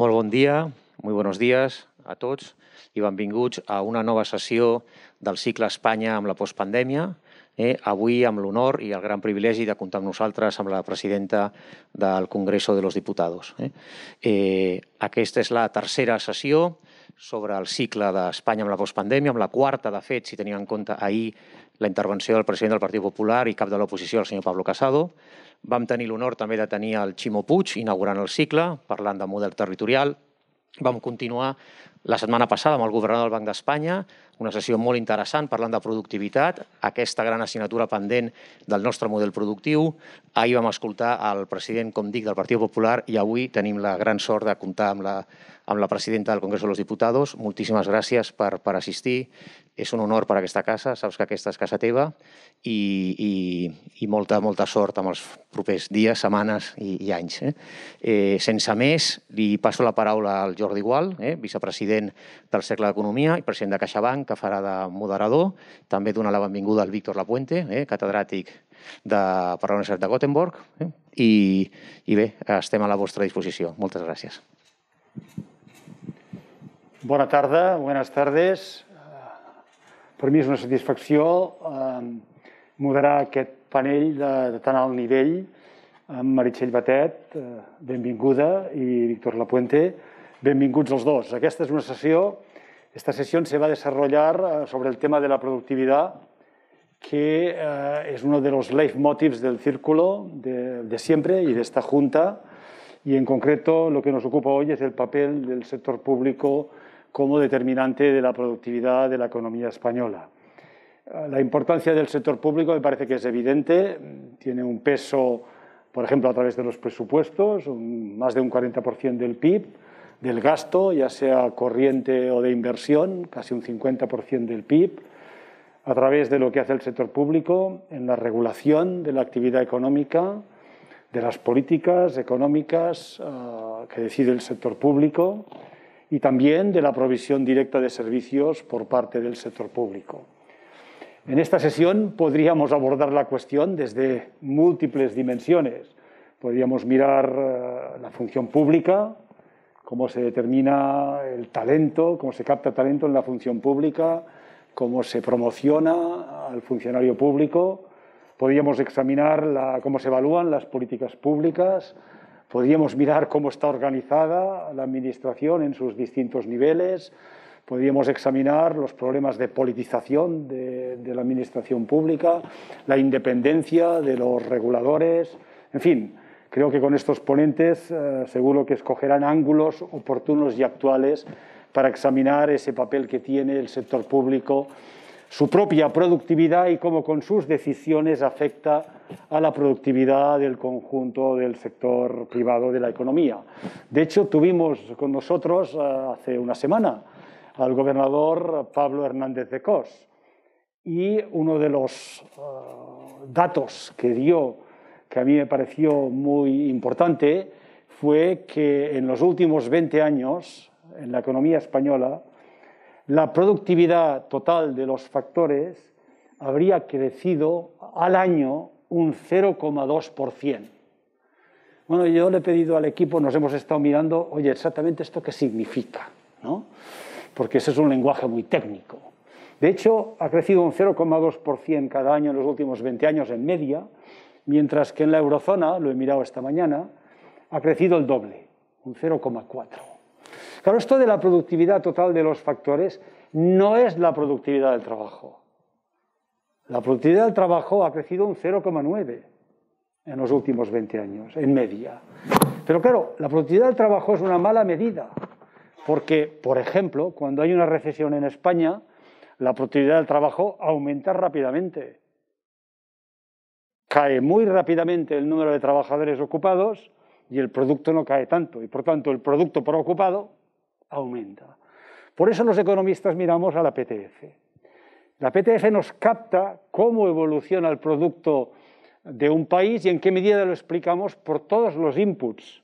Molt bon dia, molt buenos dies a tots i benvinguts a una nova sessió del cicle Espanya amb la postpandèmia. Eh, avui amb l'honor i el gran privilegi de comptar amb nosaltres amb la presidenta del Congreso de los Diputados. Eh, eh, aquesta és la tercera sessió sobre el cicle d'Espanya amb la postpandèmia, amb la quarta, de fet, si tenia en compte ahir la intervenció del president del Partit Popular i cap de l'oposició, el senyor Pablo Casado, Vam tenir l'honor també de tenir el Ximo Puig inaugurant el cicle, parlant de model territorial. Vam continuar la setmana passada amb el governador del Banc d'Espanya, una sessió molt interessant parlant de productivitat, aquesta gran assignatura pendent del nostre model productiu. Ahir vam escoltar el president, com dic, del Partit Popular i avui tenim la gran sort de comptar amb la amb la presidenta del Congrés dels Diputats. Moltíssimes gràcies per, per assistir. És un honor per a aquesta casa, saps que aquesta és casa teva i, i, i molta, molta sort amb els propers dies, setmanes i, i anys. Eh? Eh, sense més, li passo la paraula al Jordi Gual, eh? vicepresident del Cercle d'Economia i president de CaixaBank, que farà de moderador. També donar la benvinguda al Víctor Lapuente, eh? catedràtic de, per la Universitat de Gothenburg. Eh? I, I bé, estem a la vostra disposició. Moltes gràcies. Thank you. Bona tarda, buenas tardes. Per mi és una satisfacció ehm, moderar aquest panell de, de tan alt nivell amb Meritxell Batet, eh, benvinguda, i Víctor Lapuente, benvinguts els dos. Aquesta és una sessió, esta sessió se va a eh, sobre el tema de la productivitat, que eh, és uno de los leitmotivs del círculo de, de i d'esta de junta, i en concreto lo que nos ocupa avui és el paper del sector públic como determinante de la productividad de la economía española. La importancia del sector público me parece que es evidente, tiene un peso, por ejemplo, a través de los presupuestos, más de un 40% del PIB, del gasto, ya sea corriente o de inversión, casi un 50% del PIB, a través de lo que hace el sector público en la regulación de la actividad económica, de las políticas económicas ah, que decide el sector público, y también de la provisión directa de servicios por parte del sector público. En esta sesión podríamos abordar la cuestión desde múltiples dimensiones. Podríamos mirar eh, la función pública, cómo se determina el talento, cómo se capta talento en la función pública, cómo se promociona al funcionario público. Podríamos examinar cómo se evalúan las políticas públicas, Podríamos mirar cómo está organizada la Administración en sus distintos niveles, podríamos examinar los problemas de politización de, la Administración pública, la independencia de los reguladores, en fin, creo que con estos ponentes eh, seguro que escogerán ángulos oportunos y actuales para examinar ese papel que tiene el sector público, su propia productividad y cómo con sus decisiones afecta a la productividad del conjunto del sector privado de la economía. De hecho, tuvimos con nosotros eh, hace una semana al gobernador Pablo Hernández de Cos y uno de los eh, datos que dio, que a mí me pareció muy importante, fue que en los últimos 20 años, en la economía española, la productividad total de los factores habría crecido al año un 0,2%. Bueno, yo le he pedido al equipo, nos hemos estado mirando, oye, exactamente esto qué significa, ¿no? Porque ese es un lenguaje muy técnico. De hecho, ha crecido un 0,2% cada año en los últimos 20 años en media, mientras que en la eurozona, lo he mirado esta mañana, ha crecido el doble, un 0,4%. Claro, esto de la productividad total de los factores no es la productividad del trabajo. La productividad del trabajo ha crecido un 0,9 en los últimos 20 años, en media. Pero claro, la productividad del trabajo es una mala medida, porque, por ejemplo, cuando hay una recesión en España, la productividad del trabajo aumenta rápidamente. Cae muy rápidamente el número de trabajadores ocupados y el producto no cae tanto, y por tanto el producto por ocupado aumenta. Por eso los economistas miramos a la PTF. La PTF nos capta cómo evoluciona el producto de un país y en qué medida lo explicamos por todos los inputs.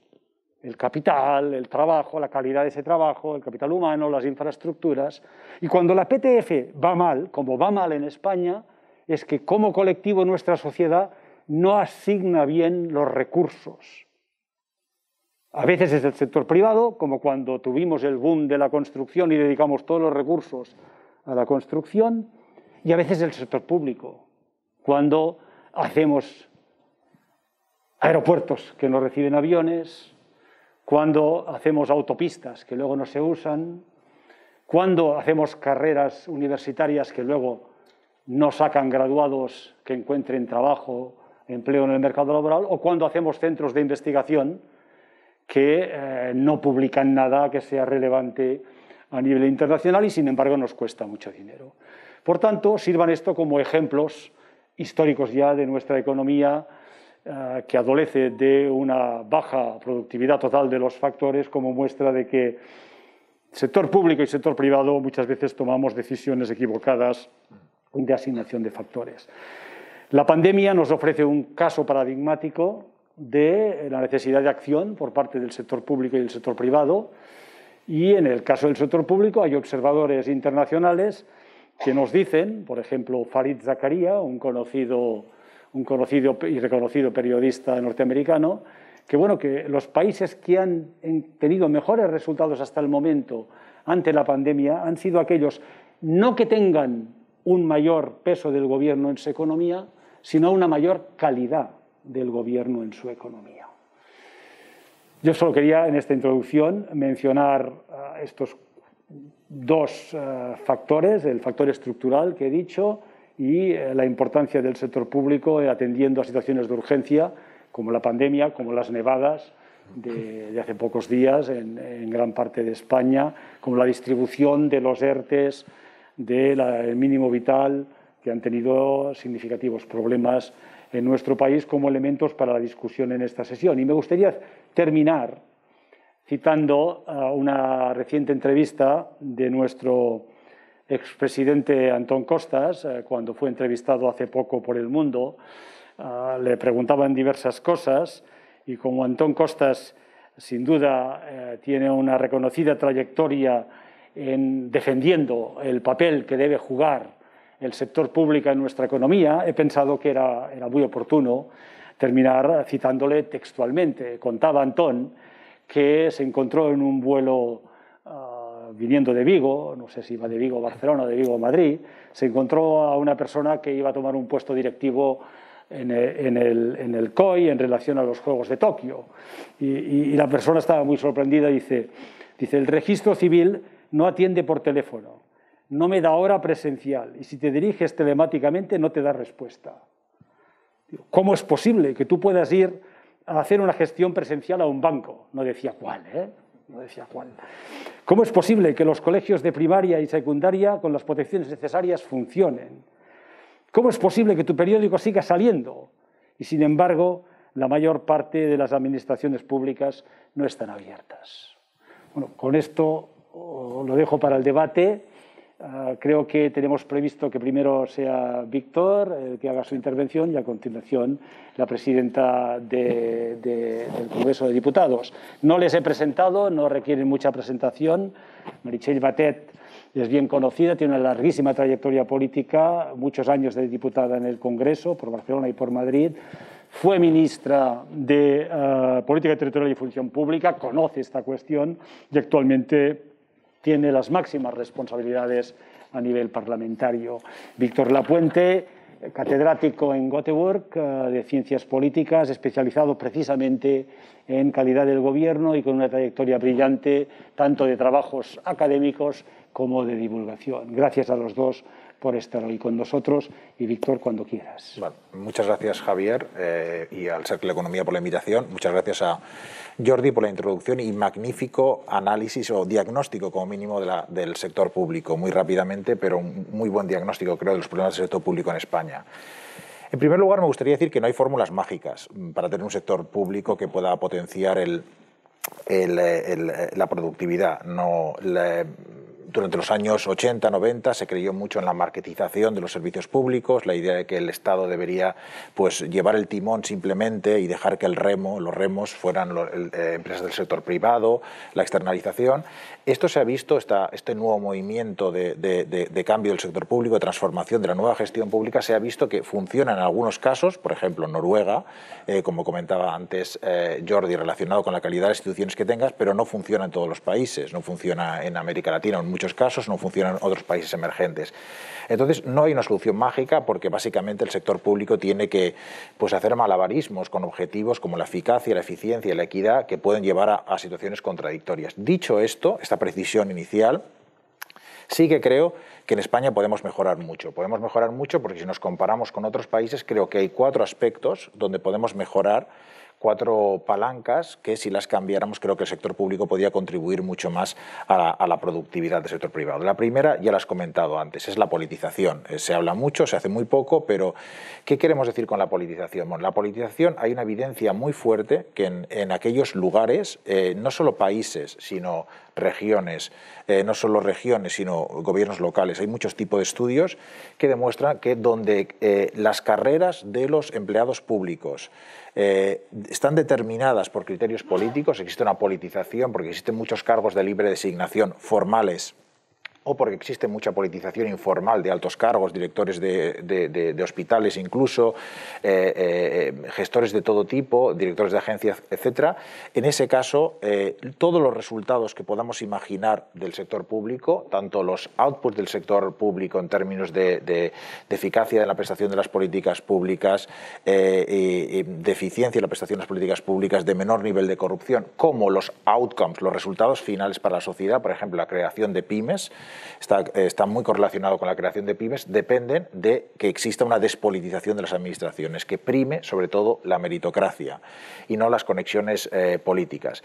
El capital, el trabajo, la calidad de ese trabajo, el capital humano, las infraestructuras. Y cuando la PTF va mal, como va mal en España, es que como colectivo nuestra sociedad no asigna bien los recursos. A veces es el sector privado, como cuando tuvimos el boom de la construcción y dedicamos todos los recursos a la construcción, y a veces el sector público, cuando hacemos aeropuertos que no reciben aviones, cuando hacemos autopistas que luego no se usan, cuando hacemos carreras universitarias que luego no sacan graduados que encuentren trabajo, empleo en el mercado laboral, o cuando hacemos centros de investigación que eh, no publican nada que sea relevante a nivel internacional y sin embargo nos cuesta mucho dinero. Por tanto, sirvan esto como ejemplos históricos ya de nuestra economía eh, que adolece de una baja productividad total de los factores como muestra de que sector público y sector privado muchas veces tomamos decisiones equivocadas de asignación de factores. La pandemia nos ofrece un caso paradigmático de la necesidad de acción por parte del sector público y del sector privado y en el caso del sector público hay observadores internacionales que nos dicen, por ejemplo, Farid Zakaria, un conocido, y reconocido periodista norteamericano, que bueno, que los países que han tenido mejores resultados hasta el momento ante la pandemia han sido aquellos no que tengan un mayor peso del gobierno en su economía, sino una mayor calidad del gobierno en su economía. Yo solo quería en esta introducción mencionar ah, estos dos eh, factores, el factor estructural que he dicho y eh, la importancia del sector público atendiendo a situaciones de urgencia como la pandemia, como las nevadas de, hace pocos días en, gran parte de España, como la distribución de los ERTES, del mínimo vital, que han tenido significativos problemas en nuestro país como elementos para la discusión en esta sesión. Y me gustaría terminar citando una reciente entrevista de nuestro expresidente Antón Costas, eh, cuando fue entrevistado hace poco por El Mundo. Eh, le preguntaban diversas cosas y como Antón Costas sin duda eh, tiene una reconocida trayectoria en defendiendo el papel que debe jugar el sector público en nuestra economía, he pensado que era, era muy oportuno terminar citándole textualmente. Contaba Antón que se encontró en un vuelo ah, viniendo de Vigo, no sé si iba de Vigo a Barcelona, o de Vigo a Madrid, se encontró a una persona que iba a tomar un puesto directivo en e, el, COI en relación a los Juegos de Tokio. Y, la persona estaba muy sorprendida, dice, dice, el registro civil no atiende por teléfono, no me da hora presencial y si te diriges telemáticamente no te da respuesta. ¿Cómo es posible que tú puedas ir hacer una gestión presencial a un banco. No decía cuál, ¿eh? No decía cuál. ¿Cómo es posible que los colegios de primaria y secundaria con las protecciones necesarias funcionen? ¿Cómo es posible que tu periódico siga saliendo? Y sin embargo, la mayor parte de las administraciones públicas no están abiertas. Bueno, con esto oh, lo dejo para el debate. Ah, creo que tenemos previsto que primero sea Víctor el que haga su intervención y a continuación la presidenta de, del Congreso de Diputados. No les he presentado, no requieren mucha presentación. Marichelle Batet es bien conocida, tiene una larguísima trayectoria política, muchos años de diputada en el Congreso por Barcelona y por Madrid. Fue ministra de ah, Política Territorial y Función Pública, conoce esta cuestión y actualmente tiene las máximas responsabilidades a nivel parlamentario. Víctor Lapuente, catedrático en gothenburg eh, de Ciencias Políticas, especializado precisamente en calidad del gobierno y con una trayectoria brillante tanto de trabajos académicos como de divulgación. Gracias a los dos por estar ahí con nosotros y Víctor cuando quieras. Muchas gracias Javier eh, y al la Economía por la invitación. Muchas gracias a Jordi por la introducción y magnífico análisis o diagnóstico como mínimo del sector público. Muy rápidamente, pero un muy buen diagnóstico creo de los problemas del sector público en España. En primer lugar, me gustaría decir que no hay fórmulas mágicas mm, para tener un sector público que pueda potenciar eh, eh, la productividad. No, durante los años 80, 90 se creyó mucho en la marketización de los servicios públicos, la idea de que el Estado debería pues, llevar el timón simplemente y dejar que el remo, los remos fueran eh, empresas del sector privado, la externalización. Esto se ha visto, este nuevo movimiento de, cambio del sector público, de transformación de la nueva gestión pública, se ha visto que funciona en algunos casos, por ejemplo en Noruega, eh, como comentaba antes eh, Jordi, relacionado con la calidad de las instituciones que tengas, pero no funciona en todos los países, no funciona en América Latina en muchos casos, no funciona en otros países emergentes. Entonces, no hay una solución mágica porque básicamente el sector público tiene que pues, hacer malabarismos con objetivos como la eficacia, la eficiencia y la equidad que pueden llevar a, a situaciones contradictorias. Dicho esto, esta precisión inicial, sí que creo que en España podemos mejorar mucho. Podemos mejorar mucho porque si nos comparamos con otros países, creo que hay cuatro aspectos donde podemos mejorar cuatro palancas que si las cambiáramos creo que el sector público podía contribuir mucho más a la, productividad del sector privado. La primera, ya la has comentado antes, es la politización. Eh, se habla mucho, se hace muy poco, pero ¿qué queremos decir con la politización? Bueno, la politización hay una evidencia muy fuerte que en, aquellos lugares, eh, no solo países, sino regiones, eh, no solo regiones, sino gobiernos locales. Hay muchos tipos de estudios que demuestran que donde eh, las carreras de los empleados públicos eh, están determinadas por criterios políticos, existe una politización porque existen muchos cargos de libre designación formales o porque existe mucha politización informal de altos cargos, directores de, hospitales incluso, eh, eh, gestores de todo tipo, directores de agencias, etc. En ese caso, eh, todos los resultados que podamos imaginar del sector público, tanto los outputs del sector público en términos de, eficacia en la prestación de las políticas públicas, de eficiencia en la prestación de las políticas públicas, de menor nivel de corrupción, como los outcomes, los resultados finales para la sociedad, por ejemplo, la creación de pymes, está, muy correlacionado con la creación de pymes, dependen de que exista una despolitización de las administraciones, que prime sobre todo la meritocracia y no las conexiones eh, políticas.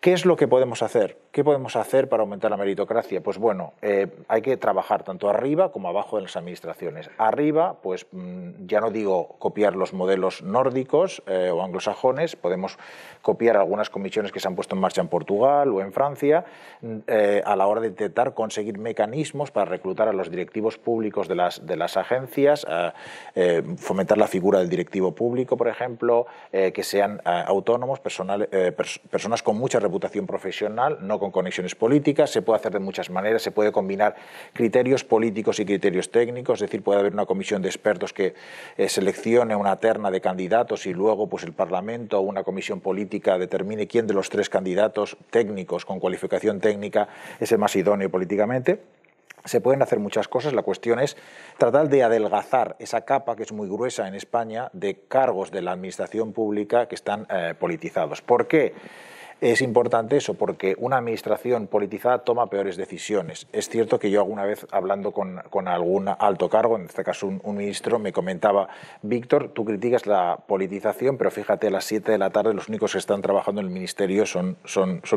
¿Qué es lo que podemos hacer? ¿Qué podemos hacer para aumentar la meritocracia? Pues bueno, eh, hay que trabajar tanto arriba como abajo en las administraciones. Arriba, pues mm, ya no digo copiar los modelos nórdicos eh, o anglosajones, podemos copiar algunas comisiones que se han puesto en marcha en Portugal o en Francia mm, eh, a la hora de intentar conseguir mecanismos para reclutar a los directivos públicos de las, de las agencias, fomentar la figura del directivo público, por ejemplo, que sean autónomos, personas con mucha reputación profesional, no con conexiones políticas, se puede hacer de muchas maneras, se puede combinar criterios políticos y criterios técnicos, es decir, puede haber una comisión de expertos que eh, seleccione una terna de candidatos y luego pues el Parlamento o una comisión política determine quién de los tres candidatos técnicos con cualificación técnica es el más idóneo políticamente. Se pueden hacer muchas cosas, la cuestión es tratar de adelgazar esa capa que es muy gruesa en España de cargos de la administración pública que están eh, politizados. ¿Por qué? Es importante eso porque una administración politizada toma peores decisiones. Es cierto que yo alguna vez hablando con, algún alto cargo, en este caso un, ministro, me comentaba, Víctor, tú criticas la politización, pero fíjate, a las 7 de la tarde los únicos que están trabajando en el ministerio son,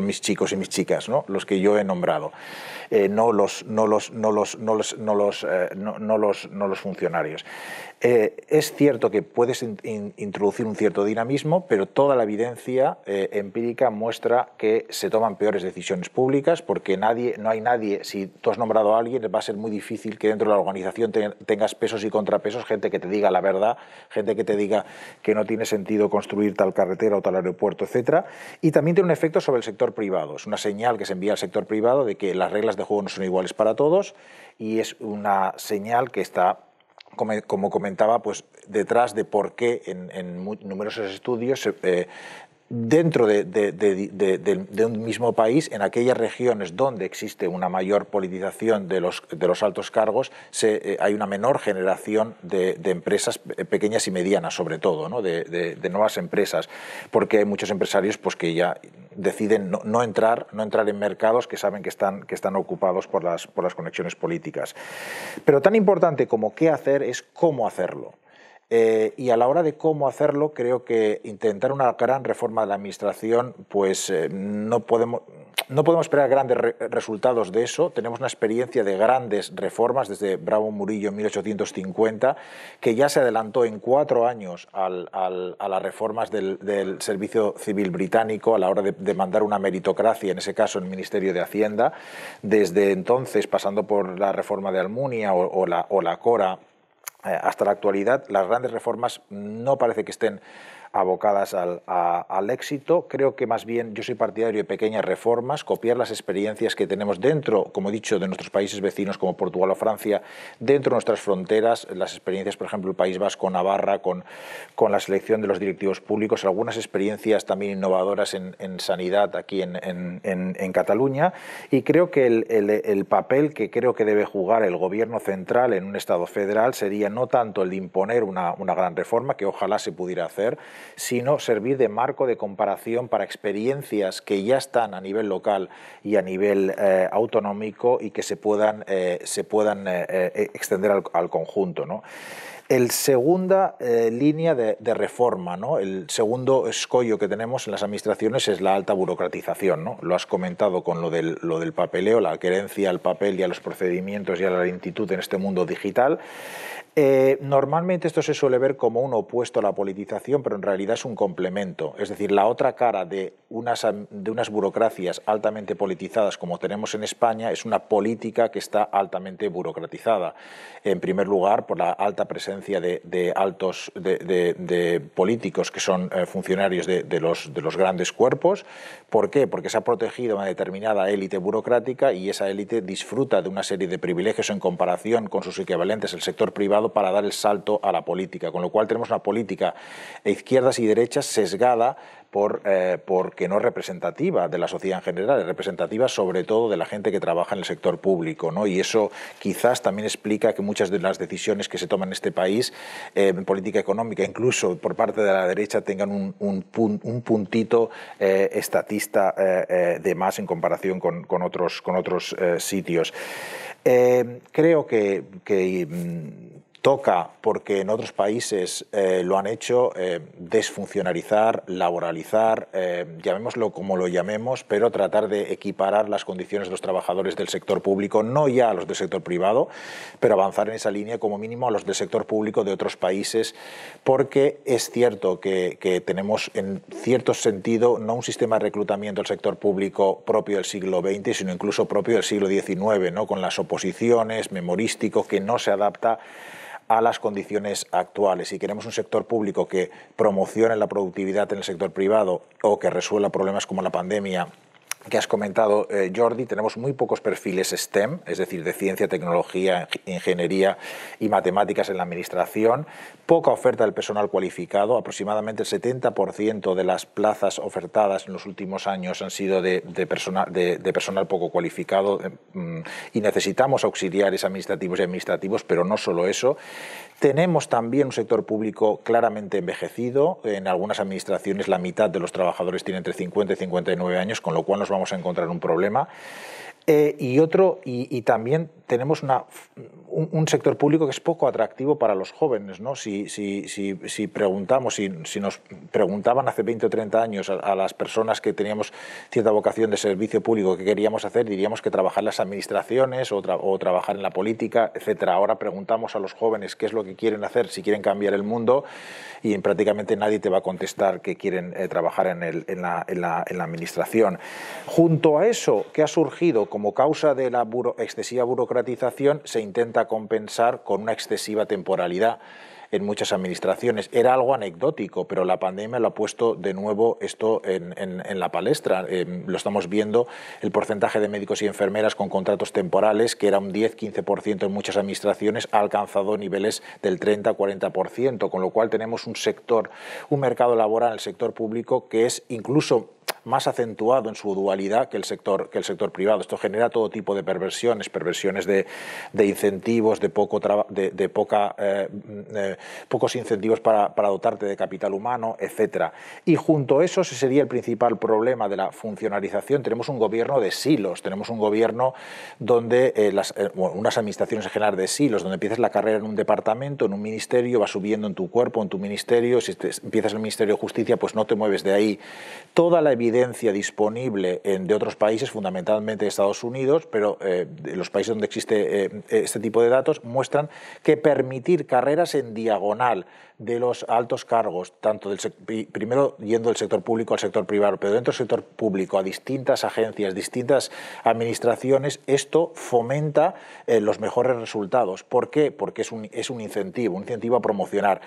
mis chicos y mis chicas, ¿no? los que yo he nombrado, no los funcionarios. Eh, es cierto que puedes introducir un cierto dinamismo, pero toda la evidencia eh, empírica muestra que se toman peores decisiones públicas porque nadie, no hay nadie, si tú has nombrado a alguien, va a ser muy difícil que dentro de la organización tengas pesos y contrapesos, gente que te diga la verdad, gente que te diga que no tiene sentido construir tal carretera o tal aeropuerto, etc. Y también tiene un efecto sobre el sector privado. Es una señal que se envía al sector privado de que las reglas de juego no son iguales para todos y es una señal que está como comentaba, pues detrás de por qué en, numerosos estudios eh, dentro de, un mismo país, en aquellas regiones donde existe una mayor politización de los, altos cargos, eh, hay una menor generación de, empresas eh, pequeñas y medianas, sobre todo, de, nuevas empresas, porque hay muchos empresarios pues, que ya deciden no, entrar, no entrar en mercados que saben que están, ocupados por las conexiones políticas. Pero tan importante como qué hacer es cómo hacerlo. Eh, y a la hora de cómo hacerlo, creo que intentar una gran reforma de la Administración, pues eh, no, podemos, esperar grandes resultados de eso. Tenemos una experiencia de grandes reformas desde Bravo Murillo en 1850, que ya se adelantó en cuatro años a las reformas del, Servicio Civil Británico a la hora de, mandar una meritocracia, en ese caso el Ministerio de Hacienda. Desde entonces, pasando por la reforma de Almunia o la Cora, eh, hasta la actualidad las grandes reformas no parece que estén abocadas al, al, éxito. Creo que más bien yo soy partidario de pequeñas reformas, copiar las experiencias que tenemos dentro, como he dicho, de nuestros países vecinos como Portugal o Francia, dentro de nuestras fronteras, las experiencias, por ejemplo, el País Vasco, Navarra, con, con la selección de los directivos públicos, algunas experiencias también innovadoras en, en sanidad aquí en, en, en, Cataluña. Y creo que el, el, papel que creo que debe jugar el gobierno central en un Estado federal sería no tanto el de imponer una, una gran reforma, que ojalá se pudiera hacer, sino servir de marco de comparación para experiencias que ya están a nivel local y a nivel eh, autonómico y que se puedan, eh, eh, extender al, conjunto. ¿no? El segunda línea de, reforma, ¿no? el segundo escollo que tenemos en las administraciones es la alta burocratización. Lo has comentado con lo del, lo del papeleo, la querencia al papel y a los procedimientos y a la lentitud en este mundo digital. Eh, normalmente esto se suele ver como un opuesto a la politización, pero en realidad es un complemento. Es decir, la otra cara de unas, de unas burocracias altamente politizadas como tenemos en España es una política que está altamente burocratizada. En primer lugar, por la alta presencia de, altos de, políticos que son eh, funcionarios los, de los grandes cuerpos. ¿Por qué? Porque se ha protegido una determinada élite burocrática y esa élite disfruta de una serie de privilegios en comparación con sus equivalentes, el sector privado para dar el salto a la política, con lo cual tenemos una política de izquierdas y derechas sesgada eh, porque no es representativa de la sociedad en general, es representativa sobre todo de la gente que trabaja en el sector público. Y eso quizás también explica que muchas de las decisiones que se toman en este país eh, en política económica, incluso por parte de la derecha, tengan un, puntito eh, estatista de más en comparación con, otros, sitios. creo que mm, toca, porque en otros países eh, lo han hecho, eh, desfuncionalizar, laboralizar, eh, llamémoslo como lo llamemos, pero tratar de equiparar las condiciones de los trabajadores del sector público, no ya a los del sector privado, pero avanzar en esa línea como mínimo a los del sector público de otros países, porque es cierto que, tenemos en cierto sentido no un sistema de reclutamiento del sector público propio del siglo XX, sino incluso propio del siglo XIX, ¿no? con las oposiciones, memorístico, que no se adapta a las condiciones actuales. Si queremos un sector público que promocione la productividad en el sector privado o que resuelva problemas como la pandemia que has comentado, eh, Jordi, tenemos muy pocos perfiles STEM, es decir, de ciencia, tecnología, ingeniería y matemáticas en la administración, poca oferta del personal cualificado, aproximadamente el 70% de las plazas ofertadas en los últimos años han sido de, personal, poco cualificado eh, mm, y necesitamos auxiliares administrativos y administrativos, pero no solo eso, tenemos también un sector público claramente envejecido. En algunas administraciones la mitad de los trabajadores tiene entre 50 y 59 años, con lo cual nos vamos a encontrar un problema. Eh, y otro, y, también tenemos un, sector público que es poco atractivo para los jóvenes. ¿no? Si, si, si, preguntamos, si, nos preguntaban hace 20 o 30 años a, las personas que teníamos cierta vocación de servicio público ¿qué queríamos hacer, diríamos que trabajar en las administraciones o, trabajar en la política, etcétera. Ahora preguntamos a los jóvenes qué es lo que quieren hacer, si quieren cambiar el mundo, y prácticamente nadie te va a contestar que quieren eh, trabajar en, la, administración. Junto a eso, ¿qué ha surgido como causa de la excesiva burocracia? se intenta compensar con una excesiva temporalidad en muchas administraciones. Era algo anecdótico, pero la pandemia lo ha puesto de nuevo esto en, en, en la palestra. Em, lo estamos viendo, el porcentaje de médicos y enfermeras con contratos temporales, que era un 10-15% en muchas administraciones, ha alcanzado niveles del 30-40%, con lo cual tenemos un sector, un mercado laboral, el sector público, que es incluso más acentuado en su dualidad que el sector, que el sector privado. Esto genera todo tipo de perversiones, perversiones de, incentivos, de, poco de, poca, eh, eh, pocos incentivos para, dotarte de capital humano, etc. Y junto a eso, ese sería el principal problema de la funcionalización. Tenemos un gobierno de silos, tenemos un gobierno donde eh, unas administraciones en general de silos, donde empiezas la carrera en un departamento, en un ministerio, va subiendo en tu cuerpo, en tu ministerio, si empiezas en el Ministerio de Justicia, pues no te mueves de ahí. Toda la evidencia evidencia disponible de otros países, fundamentalmente de Estados Unidos, pero eh, los países donde existe eh, este tipo de datos, muestran que permitir carreras en diagonal de los altos cargos, tanto del primero yendo del sector público al sector privado, pero dentro del sector público a distintas agencias, distintas administraciones, esto fomenta eh, los mejores resultados. ¿Por qué? Porque es un, es un incentivo, un incentivo a promocionar.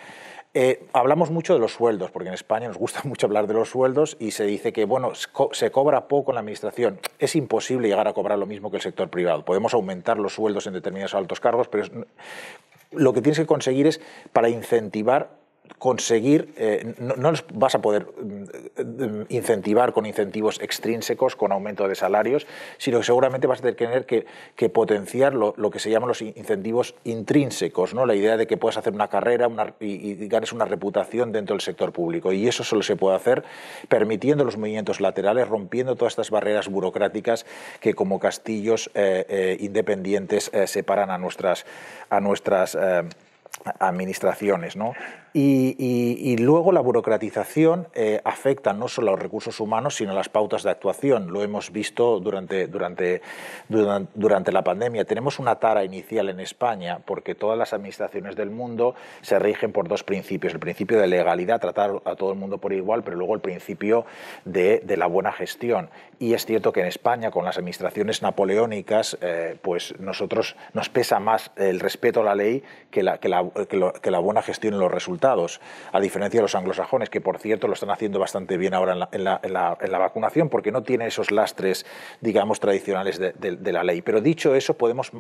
Eh, hablamos mucho de los sueldos, porque en España nos gusta mucho hablar de los sueldos y se dice que bueno, se cobra poco en la administración. Es imposible llegar a cobrar lo mismo que el sector privado. Podemos aumentar los sueldos en determinados altos cargos, pero lo que tienes que conseguir es para incentivar conseguir, eh, no, vas a poder mm, incentivar con incentivos extrínsecos, con aumento de salarios, sino que seguramente vas a tener que, potenciar lo, que se llaman los incentivos intrínsecos, ¿no? la idea de que puedas hacer una carrera y, ganes una reputación dentro del sector público. Y eso solo se puede hacer permitiendo los movimientos laterales, rompiendo todas estas barreras burocráticas que como castillos eh, eh, independientes separan a nuestras... A nuestras administraciones. ¿no? Y, luego la burocratización eh, afecta no solo a los recursos humanos, sino a las pautas de actuación. Lo hemos visto durante, durante, durante, la pandemia. Tenemos una tara inicial en España porque todas las administraciones del mundo se rigen por dos principios. El principio de legalidad, tratar a todo el mundo por igual, pero luego el principio de, la buena gestión. Y es cierto que en España, con las administraciones napoleónicas, eh, pues nosotros nos pesa más el respeto a la ley que la, que la que, la buena gestión en los resultados, a diferencia de los anglosajones, que por cierto lo están haciendo bastante bien ahora en la, vacunación, porque no tiene esos lastres, digamos, tradicionales de, la ley. Pero dicho eso, podemos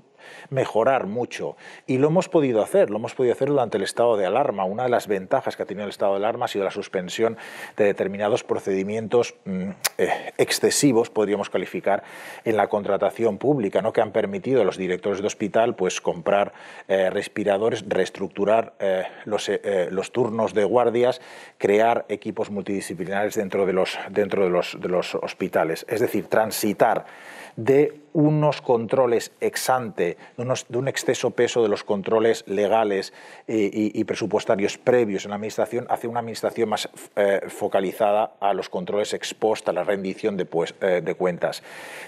mejorar mucho. Y lo hemos podido hacer, lo hemos podido hacer durante el estado de alarma. Una de las ventajas que ha tenido el estado de alarma ha sido la suspensión de determinados procedimientos mm, eh, excesivos, podríamos calificar, en la contratación pública, ¿no? que han permitido a los directores de hospital pues, comprar eh, respiradores respiradores, estructurar eh, eh, eh, los, turnos de guardias, crear equipos multidisciplinares dentro, de los, dentro de, los, hospitales. Es decir, transitar de unos controles ex ante, de, un exceso peso de los controles legales y, presupuestarios previos en la Administración hacia una Administración más focalizada a los controles expostos a la rendición pues, de cuentas.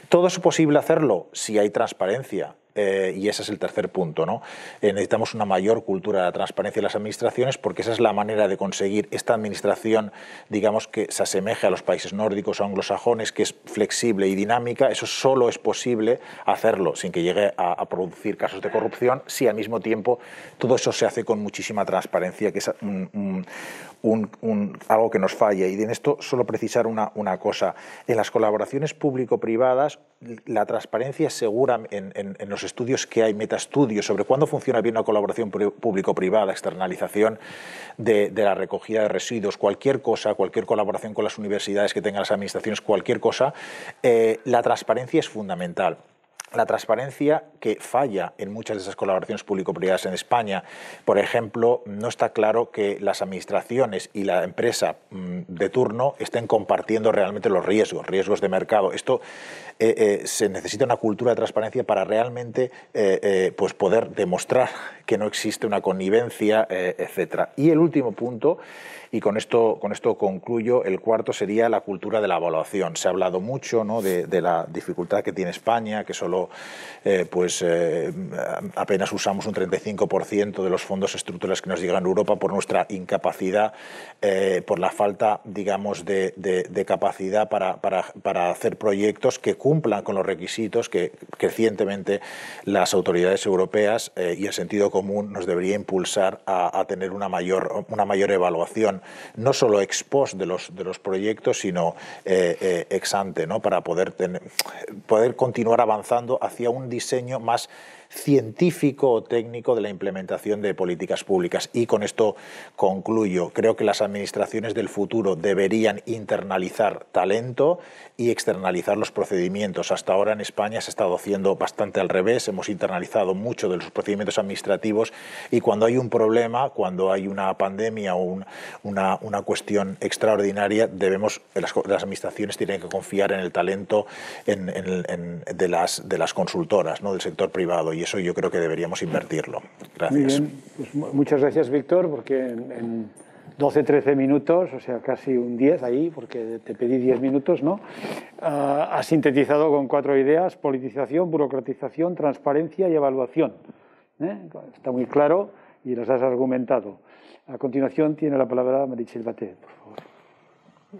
¿Todo es posible hacerlo si hay transparencia? Eh, y ese es el tercer punto. ¿no? Eh, necesitamos una mayor cultura de la transparencia en las administraciones porque esa es la manera de conseguir esta administración, digamos, que se asemeje a los países nórdicos, o anglosajones, que es flexible y dinámica. Eso solo es posible hacerlo sin que llegue a, producir casos de corrupción si al mismo tiempo todo eso se hace con muchísima transparencia, que es un, algo que nos falla. Y en esto solo precisar una, una cosa. En las colaboraciones público-privadas, la transparencia es segura en, en, en estudios que hay, metaestudios sobre cuándo funciona bien una colaboración público-privada, externalización de, la recogida de residuos, cualquier cosa, cualquier colaboración con las universidades que tengan las administraciones, cualquier cosa, eh, la transparencia es fundamental la transparencia que falla en muchas de esas colaboraciones público-privadas en España. Por ejemplo, no está claro que las administraciones y la empresa mm, de turno estén compartiendo realmente los riesgos, riesgos de mercado. Esto eh, eh, se necesita una cultura de transparencia para realmente eh, pues poder demostrar que no existe una connivencia, etc. Y el último punto, y con esto, con esto concluyo, el cuarto sería la cultura de la evaluación. Se ha hablado mucho ¿no? de, de la dificultad que tiene España, que solo eh, pues eh, apenas usamos un 35% de los fondos estructurales que nos llegan a Europa por nuestra incapacidad, eh, por la falta, digamos, de, capacidad para, hacer proyectos que cumplan con los requisitos que crecientemente las autoridades europeas y el sentido común nos debería impulsar a, tener una mayor, una mayor evaluación, no solo ex post de los, de los proyectos, sino ex ante, ¿no? para poder, tener, poder continuar avanzando hacia un diseño más científico o técnico de la implementación de políticas públicas. Y con esto concluyo. Creo que las administraciones del futuro deberían internalizar talento y externalizar los procedimientos. Hasta ahora en España se ha estado haciendo bastante al revés. Hemos internalizado mucho de los procedimientos administrativos y cuando hay un problema, cuando hay una pandemia o una, una, cuestión extraordinaria, debemos, las, administraciones tienen que confiar en el talento de, las, de las consultoras, ¿no? del sector privado. Y eso yo creo que deberíamos invertirlo. Gracias. Pues muchas gracias, Víctor, porque en, 12, 13 minutos, o sea, casi un 10 ahí, porque te pedí 10 minutos, ¿no? Ah, has sintetizado con cuatro ideas, politización, burocratización, transparencia y evaluación. ¿eh? Está muy claro y las has argumentado. A continuación tiene la palabra Marichel Silvate, por favor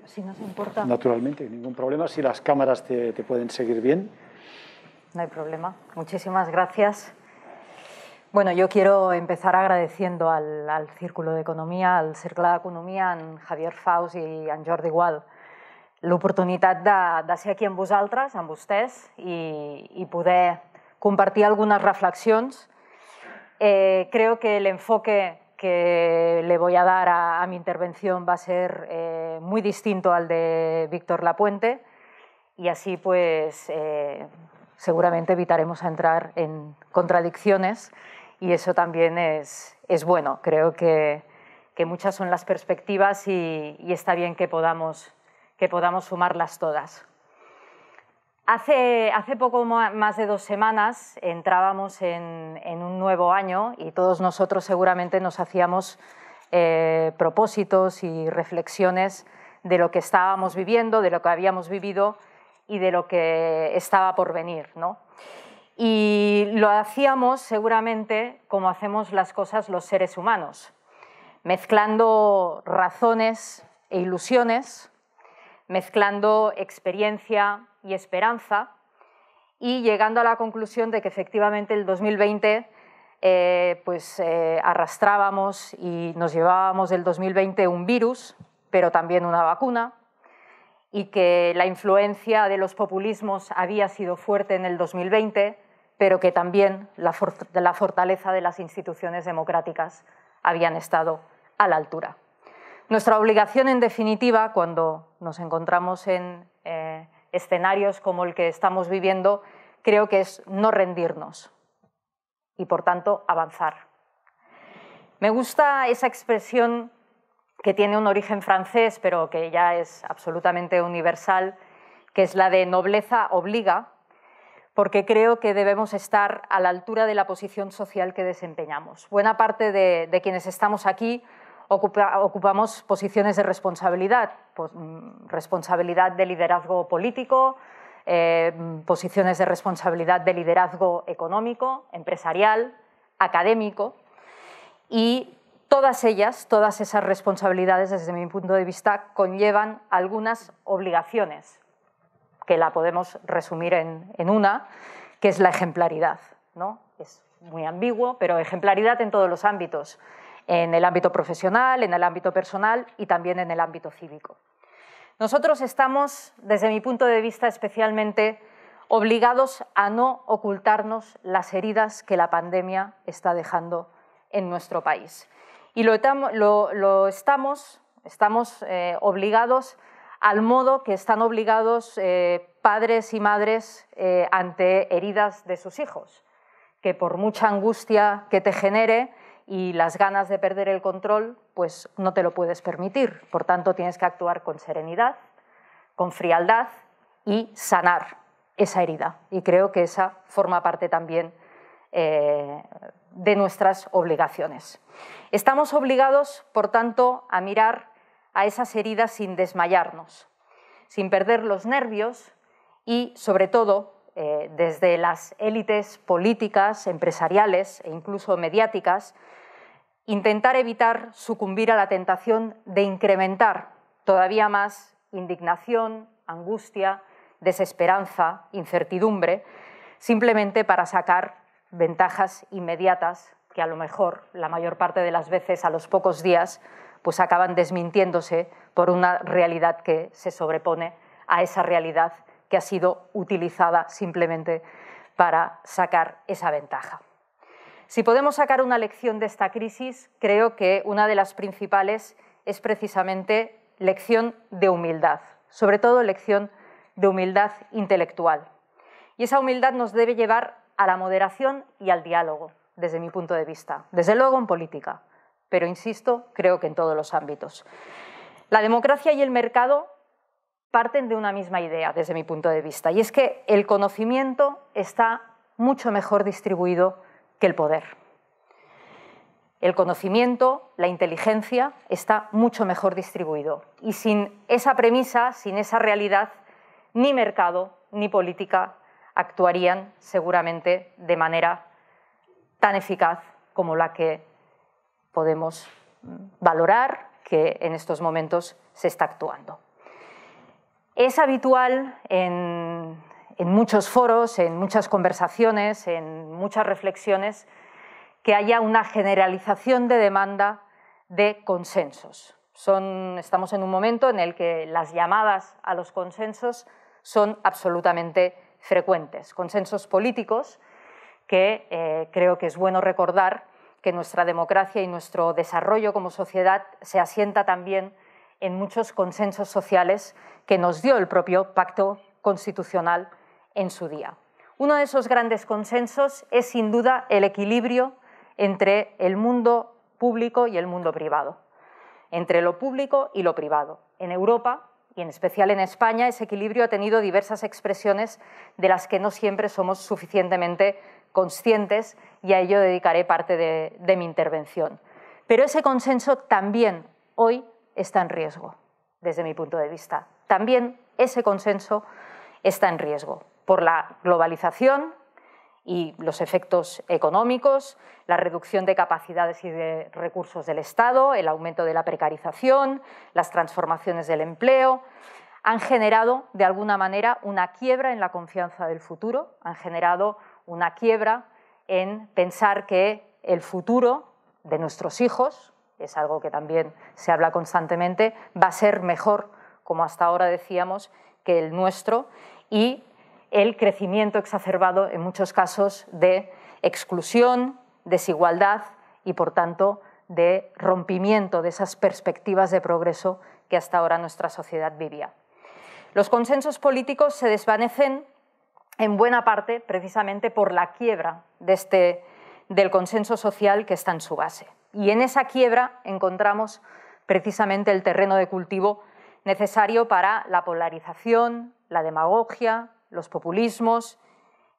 si nos importa. Naturalmente, ningún problema. Si las cámaras te pueden seguir bien. No hay problema. Muchísimas gracias. Bueno, yo quiero empezar agradeciendo al, Círculo de Economía, al Círculo de Economía, a Javier Faust y a Jordi Gual, la oportunidad de ser aquí en vosaltres, a vostès, y y poder compartir algunas reflexiones. Eh, creo que el enfoque que le voy a dar a, mi intervención va a ser eh, muy distinto al de Víctor Lapuente y así pues eh, seguramente evitaremos entrar en contradicciones y eso también es, bueno. Creo que, muchas son las perspectivas y, está bien que podamos, que podamos sumarlas todas. Hace, poco más de dos semanas entrábamos en, un nuevo año y todos nosotros seguramente nos hacíamos eh, propósitos y reflexiones de lo que estábamos viviendo, de lo que habíamos vivido y de lo que estaba por venir. ¿no? Y lo hacíamos seguramente como hacemos las cosas los seres humanos, mezclando razones e ilusiones, mezclando experiencia y esperanza y llegando a la conclusión de que efectivamente el 2020 eh, pues eh, arrastrábamos y nos llevábamos del 2020 un virus, pero también una vacuna, y que la influencia de los populismos había sido fuerte en el 2020, pero que también la, fortaleza de las instituciones democráticas habían estado a la altura. Nuestra obligación, en definitiva, cuando nos encontramos en eh, escenarios como el que estamos viviendo, creo que es no rendirnos y, por tanto, avanzar. Me gusta esa expresión que tiene un origen francés, pero que ya es absolutamente universal, que es la de nobleza obliga, porque creo que debemos estar a la altura de la posición social que desempeñamos. Buena parte de, quienes estamos aquí ocupamos posiciones de responsabilidad, pues, mm, responsabilidad de liderazgo político, eh, posiciones de responsabilidad de liderazgo económico, empresarial, académico, y todas ellas, todas esas responsabilidades, desde mi punto de vista, conllevan algunas obligaciones, que la podemos resumir en, una, que es la ejemplaridad. ¿no? Es muy ambiguo, pero ejemplaridad en todos los ámbitos, en el ámbito profesional, en el ámbito personal y también en el ámbito cívico. Nosotros estamos, desde mi punto de vista especialmente, obligados a no ocultarnos las heridas que la pandemia está dejando en nuestro país y lo, lo estamos, estamos eh, obligados al modo que están obligados eh, padres y madres eh, ante heridas de sus hijos, que por mucha angustia que te genere y las ganas de perder el control, pues no te lo puedes permitir. Por tanto, tienes que actuar con serenidad, con frialdad y sanar esa herida. Y creo que esa forma parte también eh, de nuestras obligaciones. Estamos obligados, por tanto, a mirar a esas heridas sin desmayarnos, sin perder los nervios y, sobre todo, eh, desde las élites políticas, empresariales e incluso mediáticas, intentar evitar sucumbir a la tentación de incrementar todavía más indignación, angustia, desesperanza, incertidumbre, simplemente para sacar ventajas inmediatas que a lo mejor la mayor parte de las veces a los pocos días pues acaban desmintiéndose por una realidad que se sobrepone a esa realidad que ha sido utilizada simplemente para sacar esa ventaja. Si podemos sacar una lección de esta crisis, creo que una de las principales es precisamente lección de humildad, sobre todo lección de humildad intelectual. Y esa humildad nos debe llevar a la moderación y al diálogo, desde mi punto de vista. Desde luego en política, pero insisto, creo que en todos los ámbitos. La democracia y el mercado parten de una misma idea, desde mi punto de vista, y es que el conocimiento está mucho mejor distribuido que el poder. El conocimiento, la inteligencia, está mucho mejor distribuido. Y sin esa premisa, sin esa realidad, ni mercado, ni política actuarían seguramente de manera tan eficaz como la que podemos mm, valorar que en estos momentos se está actuando. Es habitual en, muchos foros, en muchas conversaciones, en muchas reflexiones, que haya una generalización de demanda de consensos. estamos en un momento en el que las llamadas a los consensos son absolutamente frecuentes, consensos políticos que eh, creo que es bueno recordar que nuestra democracia y nuestro desarrollo como sociedad se asienta también en muchos consensos sociales que nos dio el propio pacto constitucional en su día. Uno de esos grandes consensos es sin duda el equilibrio entre el mundo público y el mundo privado, entre lo público y lo privado. En Europa y en especial en España, ese equilibrio ha tenido diversas expresiones de las que no siempre somos suficientemente conscientes y a ello dedicaré parte de, mi intervención. Pero ese consenso también hoy está en riesgo, desde mi punto de vista. También ese consenso está en riesgo por la globalización, y los efectos económicos, la reducción de capacidades y de recursos del Estado, el aumento de la precarización, las transformaciones del empleo, han generado de alguna manera una quiebra en la confianza del futuro, han generado una quiebra en pensar que el futuro de nuestros hijos, es algo que también se habla constantemente, va a ser mejor, como hasta ahora decíamos, que el nuestro y el crecimiento exacerbado, en muchos casos, de exclusión, desigualdad y, por tanto, de rompimiento de esas perspectivas de progreso que hasta ahora nuestra sociedad vivía. Los consensos políticos se desvanecen en buena parte precisamente por la quiebra de este, del consenso social que está en su base. Y en esa quiebra encontramos precisamente el terreno de cultivo necesario para la polarización, la demagogia, los populismos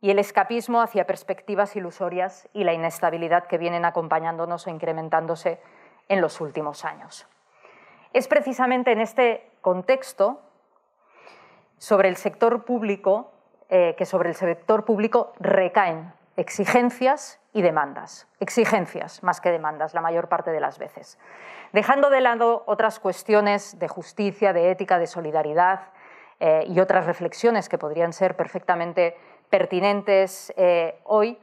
y el escapismo hacia perspectivas ilusorias y la inestabilidad que vienen acompañándonos o incrementándose en los últimos años. Es precisamente en este contexto sobre el sector público eh, que sobre el sector público recaen exigencias y demandas. Exigencias más que demandas la mayor parte de las veces. Dejando de lado otras cuestiones de justicia, de ética, de solidaridad, eh, y otras reflexiones que podrían ser perfectamente pertinentes eh, hoy,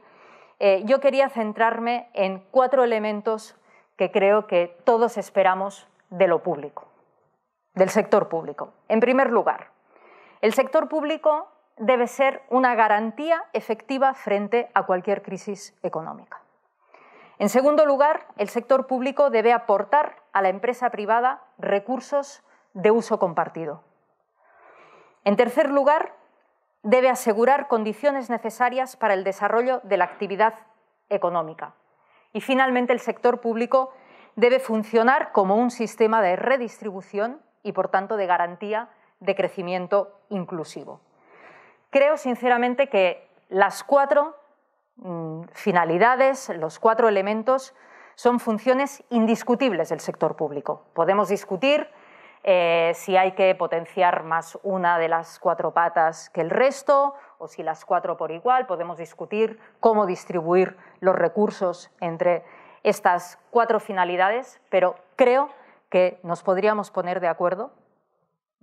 eh, yo quería centrarme en cuatro elementos que creo que todos esperamos de lo público, del sector público. En primer lugar, el sector público debe ser una garantía efectiva frente a cualquier crisis económica. En segundo lugar, el sector público debe aportar a la empresa privada recursos de uso compartido, en tercer lugar, debe asegurar condiciones necesarias para el desarrollo de la actividad económica. Y finalmente, el sector público debe funcionar como un sistema de redistribución y, por tanto, de garantía de crecimiento inclusivo. Creo, sinceramente, que las cuatro mm, finalidades, los cuatro elementos, son funciones indiscutibles del sector público. Podemos discutir eh, si hay que potenciar más una de las cuatro patas que el resto o si las cuatro por igual. Podemos discutir cómo distribuir los recursos entre estas cuatro finalidades, pero creo que nos podríamos poner de acuerdo,